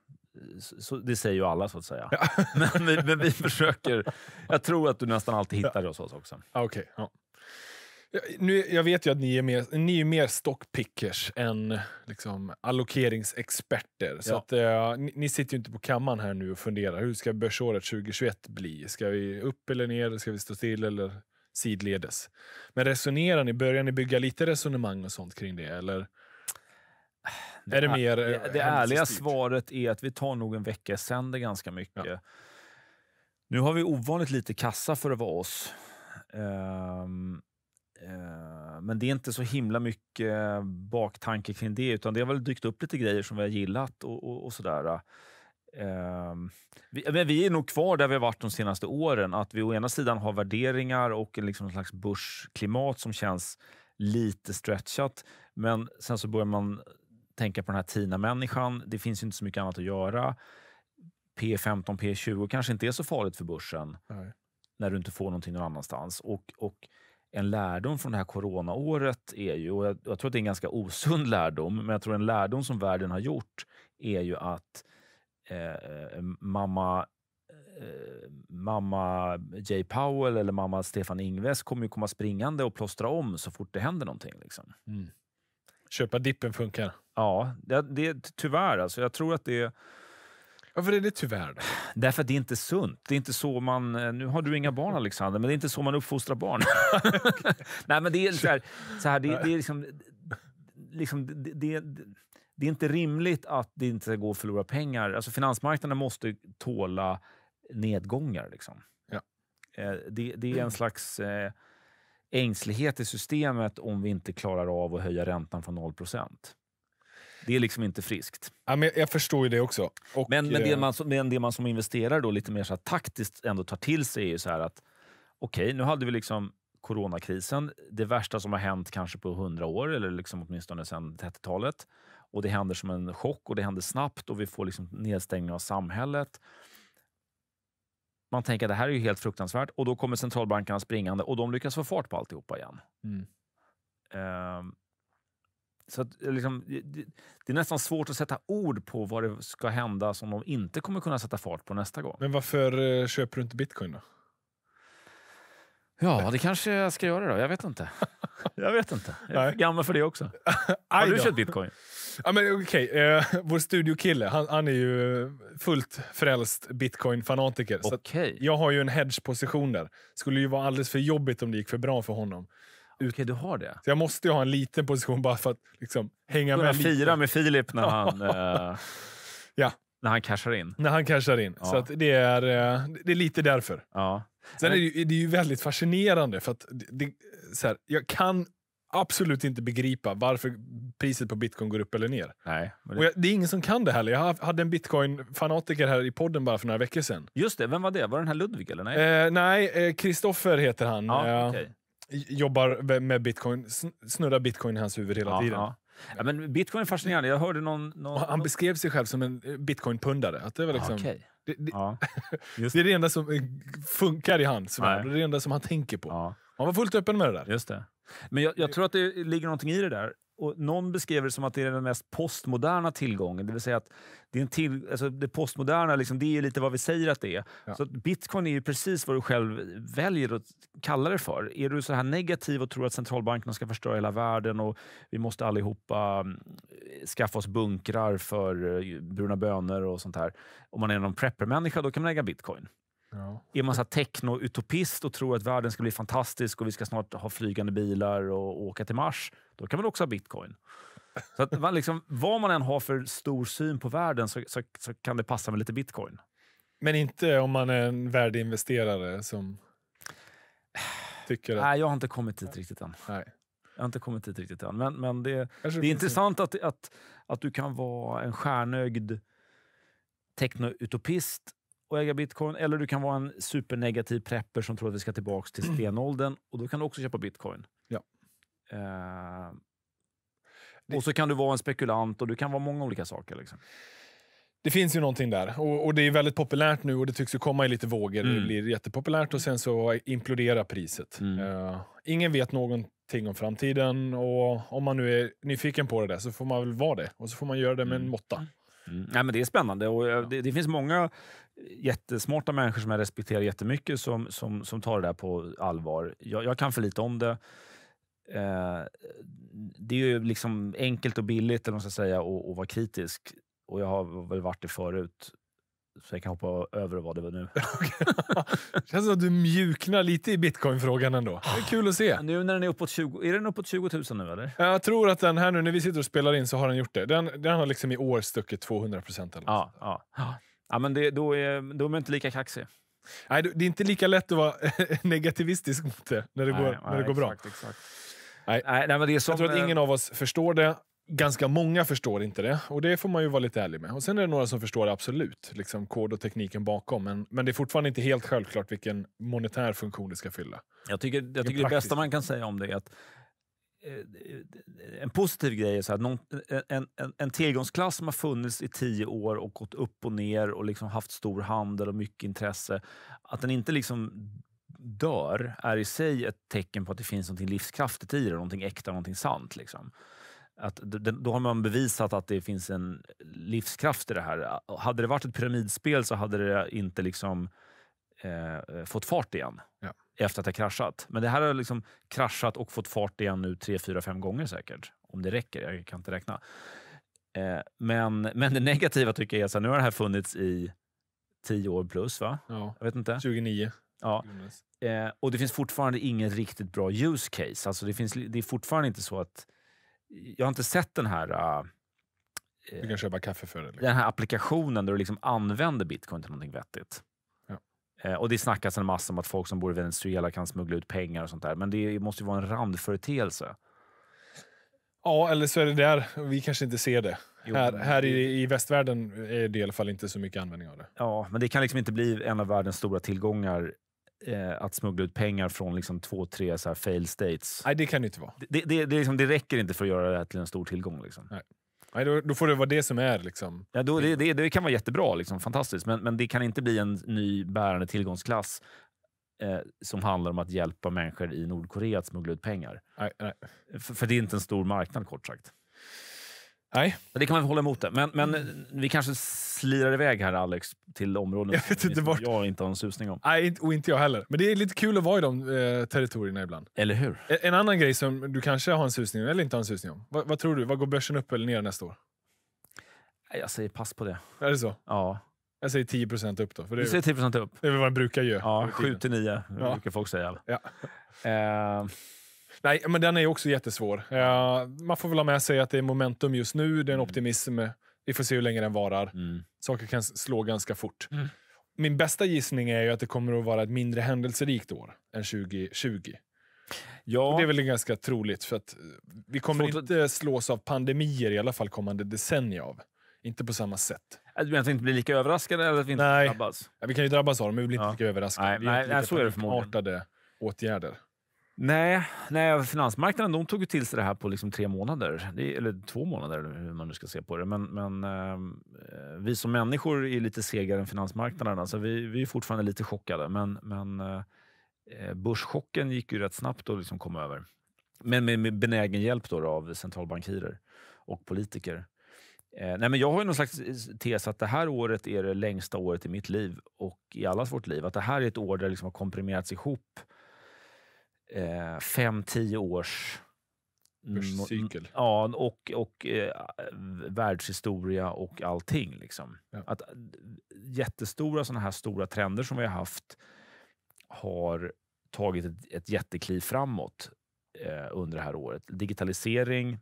[SPEAKER 2] så, det säger ju alla så att säga. Ja. Men, men, vi försöker. Jag tror att du nästan alltid hittar det hos oss också.
[SPEAKER 1] Okay, ja. Nu, jag vet ju att ni är mer, ni är mer stockpickers än liksom, allokeringsexperter. Så att, eh, ni, ni, sitter ju inte på kammaren här nu och funderar. Hur ska börsåret 2021 bli? Ska vi upp eller ner? ska vi stå still eller sidledes? Men resonerar ni? Börjar ni bygga lite resonemang
[SPEAKER 2] och sånt kring det? Eller? Det, är det, mer, det, eh, det ärliga svaret är att vi tar nog en vecka sänder ganska mycket. Ja. Nu har vi ovanligt lite kassa för att vara oss. Um, Eh, men det är inte så himla mycket baktanke kring det, utan det har väl dykt upp lite grejer som vi har gillat och, och, och sådär. Um, vi, men vi är nog kvar där vi har varit de senaste åren. Att vi å ena sidan har värderingar och liksom någon slags börsklimat som känns lite stretchat. Men sen så börjar man tänka på den här TINA-människan. Det finns inte så mycket annat att göra. P15, P20 kanske inte är så farligt för börsen Nej. när du inte får någonting någon annanstans. Och, och en lärdom från det här coronaåret är ju, och jag, jag, tror att det är en ganska osund lärdom, men jag tror en lärdom som världen har gjort är ju att eh, eh mamma eh, mamma Jay Powell eller mamma Stefan Ingves kommer ju komma springande och plåstra om så fort det händer någonting. Liksom. Mm. Köpa dippen funkar. Ja, det, det, tyvärr. Alltså, jag tror att det varför är det tyvärr? Därför att det är inte sunt. Det är inte så man... Eh, nu har du inga barn, Alexander, men det är inte så man uppfostrar barn. Nej, men det är så här... Så här det, det är liksom... liksom det, det, det, är inte rimligt att det inte ska gå att förlora pengar. Alltså, finansmarknaden måste tåla nedgångar. Liksom. Ja. Eh, det, det, är en slags eh, ängslighet i systemet om vi inte klarar av att höja räntan från 0 procent. Det är liksom inte friskt. Ja, men jag förstår ju det också. Och men, men, det eh, man, men det man som investerare då lite mer så taktiskt ändå tar till sig är ju så här att okej, okay, nu hade vi liksom coronakrisen, det värsta som har hänt kanske på hundra år eller liksom åtminstone sedan 30-talet. Och Det händer som en chock och det händer snabbt och vi får liksom nedstängning av samhället. Man tänker att det här är ju helt fruktansvärt och då kommer centralbankerna springande och de lyckas få fart på alltihopa igen. Mm. Ehm, så att, liksom, det, det, är nästan svårt att sätta ord på vad det ska hända som de inte kommer kunna sätta fart på nästa gång. Men varför eh, köper du inte bitcoin då? Ja, det kanske jag ska göra då. Jag vet inte. Jag vet inte. Jag är gammal för det också. Har du köpt bitcoin?
[SPEAKER 1] Ja, men Okay. Eh, vår studiokille, han, han, är ju fullt frälst bitcoin-fanatiker. Okay. jag har ju en hedge-position där. Skulle ju vara alldeles för jobbigt om det gick för bra för honom ut. Okej, du har det? Så jag måste ju ha en liten position bara för att liksom, hänga med. Kunna fira med
[SPEAKER 2] Filip när han, eh, ja. när han cashar in.
[SPEAKER 1] När han cashar in. Ja. Så det, är, eh, det är lite därför. Ja. Sen är det, ju, det är ju väldigt fascinerande. för att det, så här, Jag kan absolut inte begripa varför priset på bitcoin går upp eller ner. Nej, det... Och jag, det är ingen som kan det heller. Jag hade en bitcoin-fanatiker här i podden bara för några veckor sedan. Just det, vem var det? Var det den här Ludvig? eller Nej, eh, nej Kristoffer eh, heter han. Ja, eh, okay jobbar med bitcoin, snurrar bitcoin i hans huvud hela tiden. Ja. Ja, men bitcoin är fascinerande. Jag hörde någon, någon... Han beskrev sig själv som en eh, bitcoin-pundare. det, liksom, okay. det, det, ja, det är det enda som eh, funkar i hans värld.
[SPEAKER 2] Det är det enda som han tänker på. Ja. Han var fullt öppen med det där. Just det. Men jag, jag tror att det ligger någonting i det där och någon beskriver det som att det är den mest postmoderna tillgången. Det vill säga att det, är en till, alltså det postmoderna liksom, det är lite vad vi säger att det är. Ja. Så bitcoin är ju precis vad du själv väljer att kalla det för. Är du så här negativ och tror att centralbankerna ska förstöra hela världen och vi måste allihopa mm, skaffa oss bunkrar för eh, bruna bönor och sånt här. Om man är någon preppermänniska, då kan man äga bitcoin. Ja. Är massa techno-utopist och tror att världen ska bli fantastisk och vi ska snart ha flygande bilar och åka till Mars. Då kan man också ha bitcoin. Så att man liksom, vad man än har för stor syn på världen så, så, så kan det passa med lite bitcoin. Men inte om man är en värdeinvesterare som tycker att... Nej, jag har inte kommit dit riktigt än. Nej. Jag har inte kommit dit riktigt än. Men, men det, det är intressant att, att, att du kan vara en stjärnögd techno-utopist och äga bitcoin. Eller du kan vara en supernegativ prepper som tror att vi ska tillbaka till mm. stenåldern. Och då kan du också köpa bitcoin. Ja. Uh, Och så kan du vara en spekulant och du kan vara många olika saker. Liksom. Det finns
[SPEAKER 1] ju någonting där och, och, det är väldigt populärt nu och det tycks ju komma i lite vågor. Mm. Det blir jättepopulärt och sen så imploderar priset. Mm. Uh, ingen vet någonting om framtiden och om man
[SPEAKER 2] nu är nyfiken på det där så får man väl vara det och så får man göra det med en mm. måtta. Mm. Nej, men det är spännande och eh, det, det finns många jättesmarta människor som jag respekterar jättemycket som, som, som tar det där på allvar. Jag, jag kan för lite om det. Eh, det är ju liksom enkelt och billigt eller man säga, och, och vara kritisk. Och jag har väl varit det förut. Så jag kan hoppa över vad det var nu. det känns som att du mjuknar
[SPEAKER 1] lite i bitcoinfrågan ändå. Det
[SPEAKER 2] är kul att se. Nu när den är uppåt 20, är den uppåt 20 000 nu eller? Jag
[SPEAKER 1] tror att den här nu när vi sitter och spelar in så har den gjort det. Den, den har liksom i år stuckit 200 procent. Ja,
[SPEAKER 2] ja. Ja, men det, då, är, då är man inte lika kaxig. Nej, det är inte lika lätt att vara
[SPEAKER 1] negativistisk mot det när det nej, går, nej, när det går bra.
[SPEAKER 2] Exakt. Nej. Nej, nej, men det är som, Jag tror att eh, ingen av
[SPEAKER 1] oss förstår det. Ganska många förstår inte det och det får man ju vara lite ärlig med. Och Sen är det några som förstår det absolut, liksom kod och tekniken bakom. Men, men det är fortfarande inte helt självklart vilken monetär funktion
[SPEAKER 2] det ska fylla. Jag tycker, jag tycker det bästa man kan säga om det är att Eh, en positiv grej är så här, någon, en, en, en tillgångsklass som har funnits i tio år och gått upp och ner och liksom haft stor handel och mycket intresse. Att den inte liksom dör är i sig ett tecken på att det finns något livskraftigt i det, någonting äkta, någonting sant. Liksom. Att, då har man bevisat att det finns en livskraft i det här. Hade det varit ett pyramidspel så hade det inte liksom, eh, fått fart igen. Ja efter att jag kraschat. Men det här har liksom kraschat och fått fart igen nu tre, fyra, fem gånger säkert. Om det räcker, jag kan inte räkna. Eh, men, men det negativa tycker jag är att nu har det här funnits i tio år plus, va? Ja. Jag vet inte. 29. Ja. Eh, och det finns fortfarande ingen riktigt bra use case. Alltså det, finns, det är fortfarande inte så att... Jag har inte sett den här... Uh,
[SPEAKER 1] du kan köpa kaffe för det.
[SPEAKER 2] Liksom. Den här applikationen där du liksom använder bitcoin till någonting vettigt. Eh, och det snackas en massa om att folk som bor i Venezuela kan smuggla ut pengar och sånt där. Men det måste ju vara en randföreteelse.
[SPEAKER 1] Ja, eller så är det där. Vi kanske inte ser det. Jo, här här i, i västvärlden är det i alla fall inte så mycket användning av det.
[SPEAKER 2] Ja, men det kan liksom inte bli en av världens stora tillgångar eh, att smuggla ut pengar från liksom två, tre så här fail states. Nej, det kan det inte vara. Det, det, det, liksom, det, räcker inte för att göra det här till en stor tillgång. Liksom. Nej.
[SPEAKER 1] Nej, då, då, får det vara det som är. Liksom.
[SPEAKER 2] Ja, då, det, det, det, kan vara jättebra, liksom, fantastiskt, men, men det kan inte bli en ny bärande tillgångsklass eh, som handlar om att hjälpa människor i Nordkorea att smuggla ut pengar. Nej, nej. För, för det är inte en stor marknad, kort sagt. Nej. Det kan man hålla emot det. Men, men mm. vi kanske slirar iväg här, Alex, till områden jag vet inte vart. jag inte har en susning om. Nej, och inte jag heller. Men det är lite kul
[SPEAKER 1] att vara i de eh, territorierna ibland. Eller hur? En, en, annan grej som du kanske har en susning om, eller inte har en susning om. Va, vad tror du? Vad går börsen upp eller ner nästa år? Jag säger pass på det. Är det så? Ja. Jag säger 10 upp då. För det du säger
[SPEAKER 2] 10 upp? Det är väl vad den brukar göra. Ja, 7-9 ja. brukar folk säga.
[SPEAKER 1] Ja. Uh, Nej, men den är också jättesvår. Uh, man får väl ha med sig att det är momentum just nu, det är en mm. optimism. Vi får se hur länge den varar. Mm. Saker kan slå ganska fort. Mm. Min bästa gissning är ju att det kommer att vara ett mindre händelserikt år än 2020. Ja. Och det är väl ganska troligt, för att eh, vi kommer Sånt... inte slås av pandemier i alla fall kommande decennier av. Inte på samma sätt.
[SPEAKER 2] Äh, du menar att vi inte blir lika överraskade? Eller att vi inte Nej. Drabbas? Ja, vi kan ju drabbas av dem, men vi blir inte ja. lika överraskade. Nej, nej, nej så är det förmodligen. åtgärder. Nej, nej, finansmarknaden de tog till sig det här på liksom tre månader. eller två månader, hur man nu ska se på det. Men, men ehm, eh, vi som människor är lite segare än finansmarknaden. Alltså vi, vi är fortfarande lite chockade, men, men eh, eh börschocken gick ju rätt snabbt att liksom komma över. Men med, med benägen hjälp då, av centralbankirer och politiker. Eh, nej, men jag har ju någon slags eh, tes att det här året är det längsta året i mitt liv och i allas vårt liv. Att det här är ett år där det liksom har komprimerats ihop eh, fem, tio års... Börscykel. Ja, och, och eh, världshistoria och allting. Liksom. Ja. Att eh, jättestora sådana här stora trender som vi har haft har tagit ett, ett jättekliv framåt eh, under det här året. Digitalisering,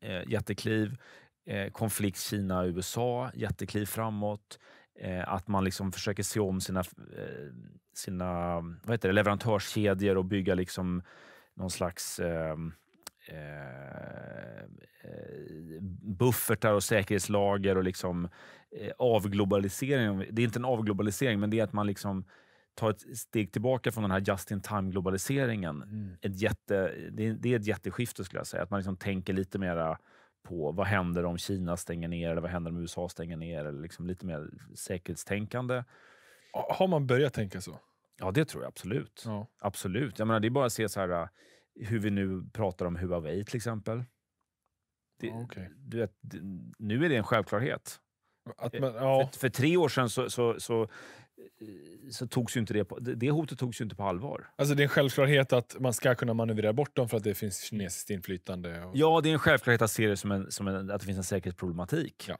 [SPEAKER 2] eh, jättekliv. Eh, konflikt Kina-USA, jättekliv framåt. Eh, att man liksom försöker se om sina, eh, sina vad heter det, leverantörskedjor och bygga liksom någon slags ehm, eh, eh, buffertar och säkerhetslager och liksom, eh, avglobalisering. Det är inte en avglobalisering, men det är att man liksom tar ett steg tillbaka från den här just in time-globaliseringen. Mm. det, det, är ett jätteskifte skulle jag säga. Att man liksom tänker lite mera på vad händer om Kina stänger ner eller vad händer om USA stänger ner? Eller liksom lite mer säkerhetstänkande. Har man börjat tänka så? Ja, det tror jag absolut. Ja. Absolut. Jag menar, det är bara att se så här, äh, hur vi nu pratar om Huawei till exempel. Det, okay. du vet, nu är det en självklarhet. Eh, man, ja. för, för, tre år sedan så, så, så så togs ju inte det, på, det hotet togs ju inte på allvar.
[SPEAKER 1] Alltså det är en självklarhet att man ska kunna manövrera bort dem för att det finns kinesiskt inflytande?
[SPEAKER 2] Och... Ja, det är en självklarhet att se det som, en, som en, att det finns en säkerhetsproblematik. Ja.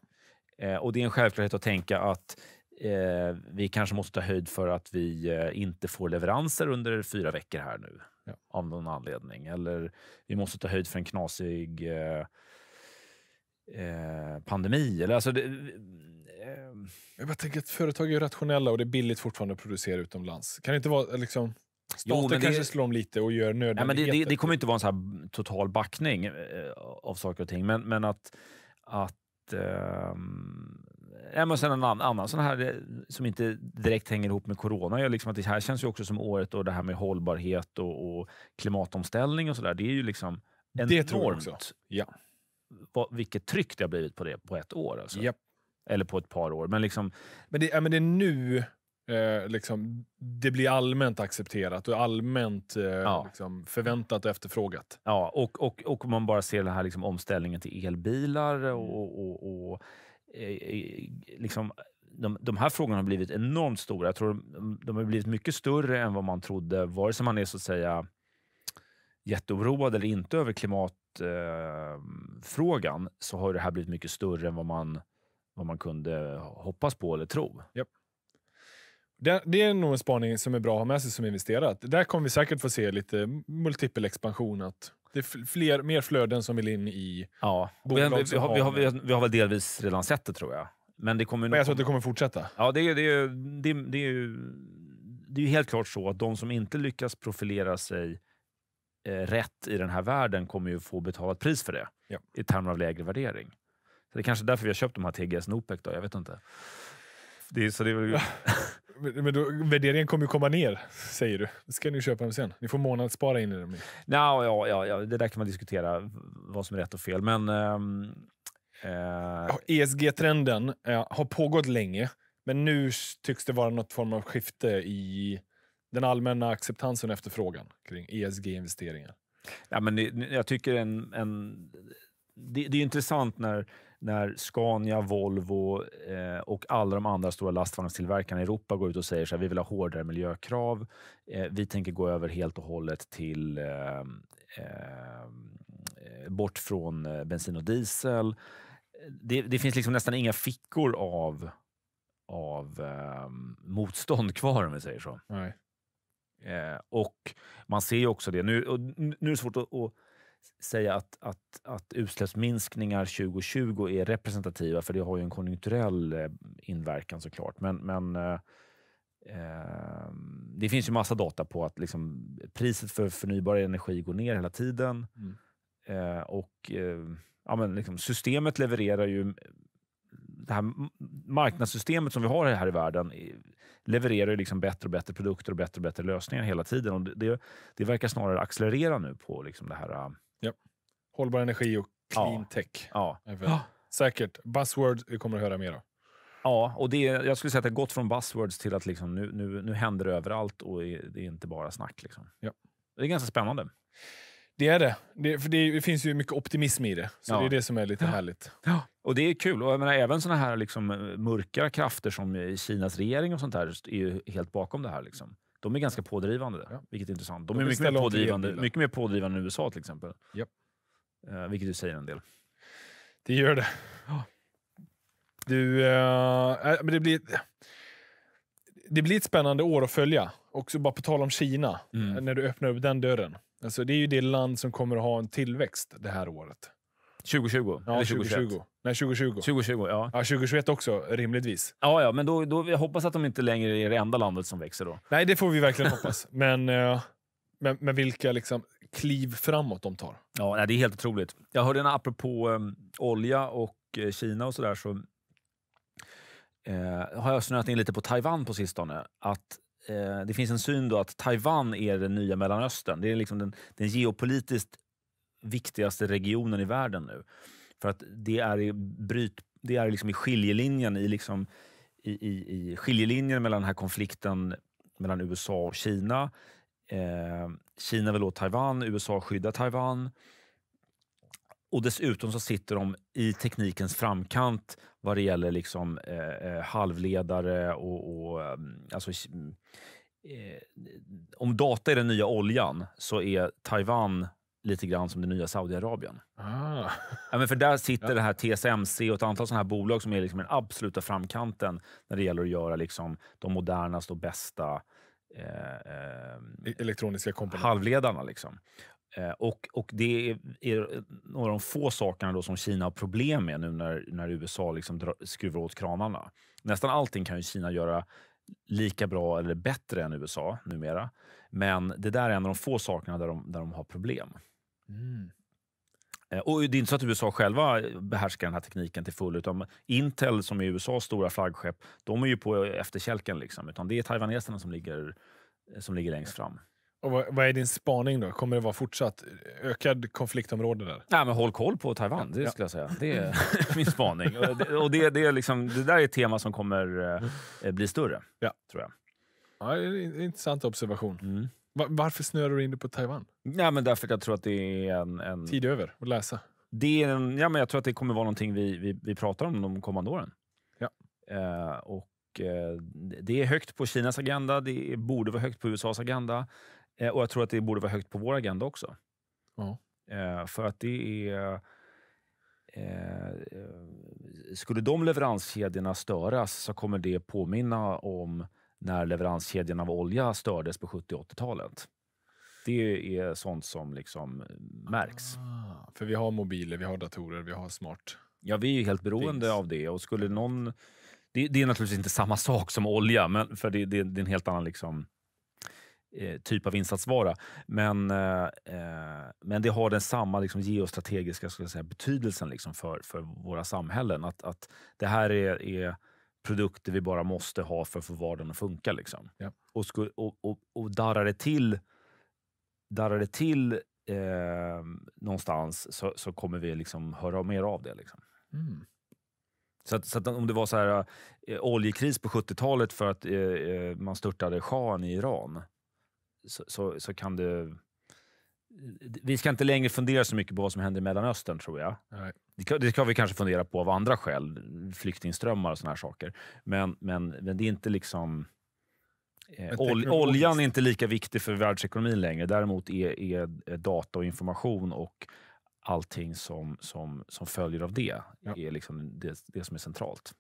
[SPEAKER 2] Eh, och det är en självklarhet att tänka att eh, vi kanske måste ta höjd för att vi eh, inte får leveranser under fyra veckor här nu. Ja. Av någon anledning. Eller vi måste ta höjd för en knasig eh, eh, pandemi. Eller, alltså det, Ehm.
[SPEAKER 1] Jag bara tänker att företag är rationella och det är billigt fortfarande att producera utomlands. Kan det inte vara liksom... Staten jo, kanske det, slår om lite och gör nödvändigheter. Ja, men det, det,
[SPEAKER 2] det, kommer inte vara en så total backning eh, av saker och ting, men, men att... att eh, men sen en annan, annan sån här eh, som inte direkt hänger ihop med corona, är liksom att det här känns ju också som året och det här med hållbarhet och, och klimatomställning och sådär. Det är ju liksom enormt. Det tror jag också. Ja. Vad, vilket tryck det har blivit på det på ett år. Alltså. Yep. Eller på ett
[SPEAKER 1] par år. Men, liksom... men, det, ja, men det är nu eh, liksom, det blir allmänt
[SPEAKER 2] accepterat och allmänt eh, ja. liksom, förväntat och efterfrågat. Ja, och, och, och man bara ser den här liksom, omställningen till elbilar mm. och, och, och eh, eh, liksom, de, de här frågorna har blivit enormt stora. Jag tror de, de har blivit mycket större än vad man trodde, vare sig man är så att säga jätteoroad eller inte över klimatfrågan, eh, så har det här blivit mycket större än vad man vad man kunde hoppas på eller tro. Yep. Det, det, är nog en spaning som är bra att ha med sig som
[SPEAKER 1] investerare. Där kommer vi säkert få se lite multipel expansion. Att det är fler, mer flöden
[SPEAKER 2] som vill in i ja. bolag. Vi, vi, har, vi, har, vi, har, vi har väl delvis redan sett det, tror jag. Men, det kommer Men jag tror att det kommer fortsätta. Ja, det är, det är, det det är, ju, det är helt klart så att de som inte lyckas profilera sig eh, rätt i den här världen kommer ju få betala ett pris för det ja. i termer av lägre värdering. Så det är kanske är därför vi har köpt de här TGS Nopec då, jag vet inte. Det så det är väl... Men då, värderingen kommer ju komma ner, säger
[SPEAKER 1] du. ska ni köpa dem sen. Ni får månadsspara in i dem. No,
[SPEAKER 2] ja, ja, ja, det där kan man diskutera, vad som är rätt och fel. Men... Um, eh... ESG-trenden eh, har
[SPEAKER 1] pågått länge, men nu tycks det vara något form av skifte i den allmänna
[SPEAKER 2] acceptansen och efterfrågan kring ESG-investeringar. Ja, men jag tycker en... en det, det är intressant när när Scania, Volvo eh, och alla de andra stora lastvagnstillverkarna i Europa går ut och säger så här, vi vill ha hårdare miljökrav. Eh, vi tänker gå över helt och hållet till eh, eh bort från eh, bensin och diesel. Det, det, finns liksom nästan inga fickor av, av ehm, motstånd kvar om vi säger så. Nej. Eh, och man ser ju också det. Nu, och, nu är det svårt att säga att, att, att utsläppsminskningar 2020 är representativa, för det har ju en konjunkturell eh, inverkan såklart. Men, men eh, eh, det finns ju massa data på att liksom, priset för förnybar energi går ner hela tiden. Mm. Eh, och eh, ja, men liksom, Systemet levererar ju eh, det här marknadssystemet som vi har här i världen levererar liksom bättre och bättre produkter och bättre och bättre lösningar hela tiden. Och det, det verkar snarare accelerera nu på liksom det här Ja. Hållbar energi och clean ja. tech. Ja. ja. Säkert. Buzzwords vi kommer att höra mer av. Ja, och det, jag skulle säga att det har gått från buzzwords till att liksom nu, nu, nu händer det överallt och det är inte bara snack. Liksom. Ja. Det är ganska spännande. Det är det. Det, för det finns ju mycket optimism i det. Så ja. det är det som är lite ja. härligt. Ja. Och det är kul. Och jag menar, även såna här liksom mörka krafter som Kinas regering och sånt där är ju helt bakom det här. Liksom. De är ganska pådrivande ja. vilket är intressant. De, de är mycket mer, pådrivande, mycket mer pådrivande än USA till exempel. Yep. Uh, eh, vilket du säger en del. Det gör det. Du,
[SPEAKER 1] uh, men det blir... Det blir ett spännande år att följa. Också bara på tal om Kina, mm. när du öppnar upp den dörren. Alltså, det är ju det land som kommer att ha en tillväxt det här året. 2020? Ja, eller 2020. Nej, 2020. 2020, ja. ja. 2021 också,
[SPEAKER 2] rimligtvis. Ja, ja men då, då, jag hoppas att de inte längre är det enda landet som växer då.
[SPEAKER 1] Nej, det får vi verkligen hoppas. Men, eh, men, men vilka liksom kliv framåt de tar.
[SPEAKER 2] Ja, nej, det är helt otroligt. Jag hörde en apropå um, olja och uh, Kina och sådär, så, där, så uh, eh, har jag snöat in lite på Taiwan på sistone. Att det finns en syn då att Taiwan är den nya Mellanöstern. Det är liksom den, den geopolitiskt viktigaste regionen i världen nu. För att det är i, bryt, det är liksom i skiljelinjen i, liksom, i, i, i skiljelinjen mellan den här konflikten mellan USA och Kina. Eh, Kina vill åt Taiwan, USA skyddar Taiwan. Och dessutom så sitter de i teknikens framkant vad det gäller liksom, eh, eh halvledare och, och ehm, alltså, eh, om data är den nya oljan så är Taiwan lite grann som det nya Saudiarabien. Ah. Ja, men för där sitter ja. det här TSMC och ett antal sådana här bolag som är liksom den absoluta framkanten när det gäller att göra liksom de modernaste och bästa eh, eh e-, elektroniska komponenter. halvledarna. Liksom. Eh, och, och det är, är, några av de få sakerna då som Kina har problem med nu när, när USA liksom dra, skruvar åt kranarna. Nästan allting kan ju Kina göra lika bra eller bättre än USA numera. Men det där är en av de få sakerna där de, där de har problem. Mm. Eh, och det är inte så att USA själva behärskar den här tekniken till full, utan Intel som är USAs stora flaggskepp, de är ju på efterkälken. Liksom, utan det är taiwaneserna som ligger, eh, som ligger längst fram.
[SPEAKER 1] Och vad, vad, är din spaning då? Kommer det vara fortsatt ökad konfliktområde där?
[SPEAKER 2] Nej, men håll koll på Taiwan, det ja. skulle jag säga. Det är min spaning. Och, det, och det, det, är liksom, det där är ett tema som kommer eh, mm. bli större, ja. tror jag.
[SPEAKER 1] Ja, det är en intressant observation. Mm varför snöar du in dig på Taiwan?
[SPEAKER 2] Ja, men därför att jag tror att det är en... en... Tid över att läsa. Det är en, ja, men jag tror att det kommer vara någonting vi, vi, vi pratar om de kommande åren. Ja. Eh, och eh, det är högt på Kinas agenda, det borde vara högt på USAs agenda eh, och jag tror att det borde vara högt på vår agenda också. Mm. För att det är... Skulle de leveranskedjorna störas så kommer det påminna om när leveranskedjan av olja stördes på 70 80-talet. Det är sånt som liksom eh, märks. Ah, för vi har mobiler, vi har datorer, vi har smart. Ja, vi är ju helt beroende Things. av det och skulle någon... Det, det, är naturligtvis inte samma sak som olja, men för det, det, det är en helt annan liksom, eh, typ av insatsvara. Men, eh, eh men det har den samma liksom, geostrategiska ska säga, betydelsen liksom, för, för våra samhällen. Att, att det här är, är produkter vi bara måste ha för att få vardagen att funka. Liksom. Ja. Och, sku, och, och, och darrar det till, darrar det till eh, någonstans så, så, kommer vi liksom höra mer av det. Liksom. Mm. Så, att, så att om det var så här, eh, oljekris på 70-talet för att eh, eh man störtade shahen i Iran, så, så, så kan det vi ska inte längre fundera så mycket på vad som händer i Mellanöstern, tror jag. Nej. Det, kan, det kan vi kanske fundera på av andra skäl, flyktingströmmar och såna här saker. Men, men, men det är inte liksom... Eh, ol, oljan är inte lika viktig för världsekonomin längre. Däremot är, är data och information och allting som, som, som följer av det, ja. är liksom det, det som är centralt.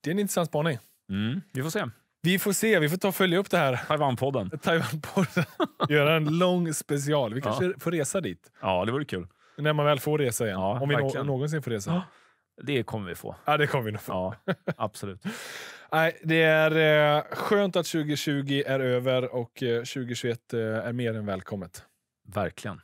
[SPEAKER 2] Det är en intressant spaning. Mm, vi får se. Vi får se, vi får ta och följa upp det här. Taiwanpodden. Taiwanpodden.
[SPEAKER 1] Göra en lång special. Vi kanske ja. får resa dit. Ja, det vore kul. När man väl får resa igen. Ja, Om vi verkligen. någonsin får resa. Det kommer vi få. Ja, det kommer vi nog få. Ja, absolut. Nej, det är eh, skönt att 2020 är över och 2021 eh, eh, är mer än välkommet. Verkligen.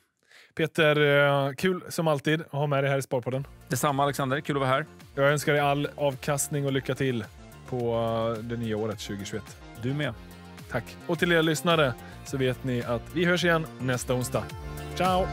[SPEAKER 1] Peter, kul som alltid att ha med dig här i Sparpodden. Detsamma Alexander, kul att vara här. Jag önskar dig all avkastning och lycka till på det nya året 2021. Du med. Tack. Och till er lyssnare så vet ni att vi hörs igen nästa onsdag. Ciao!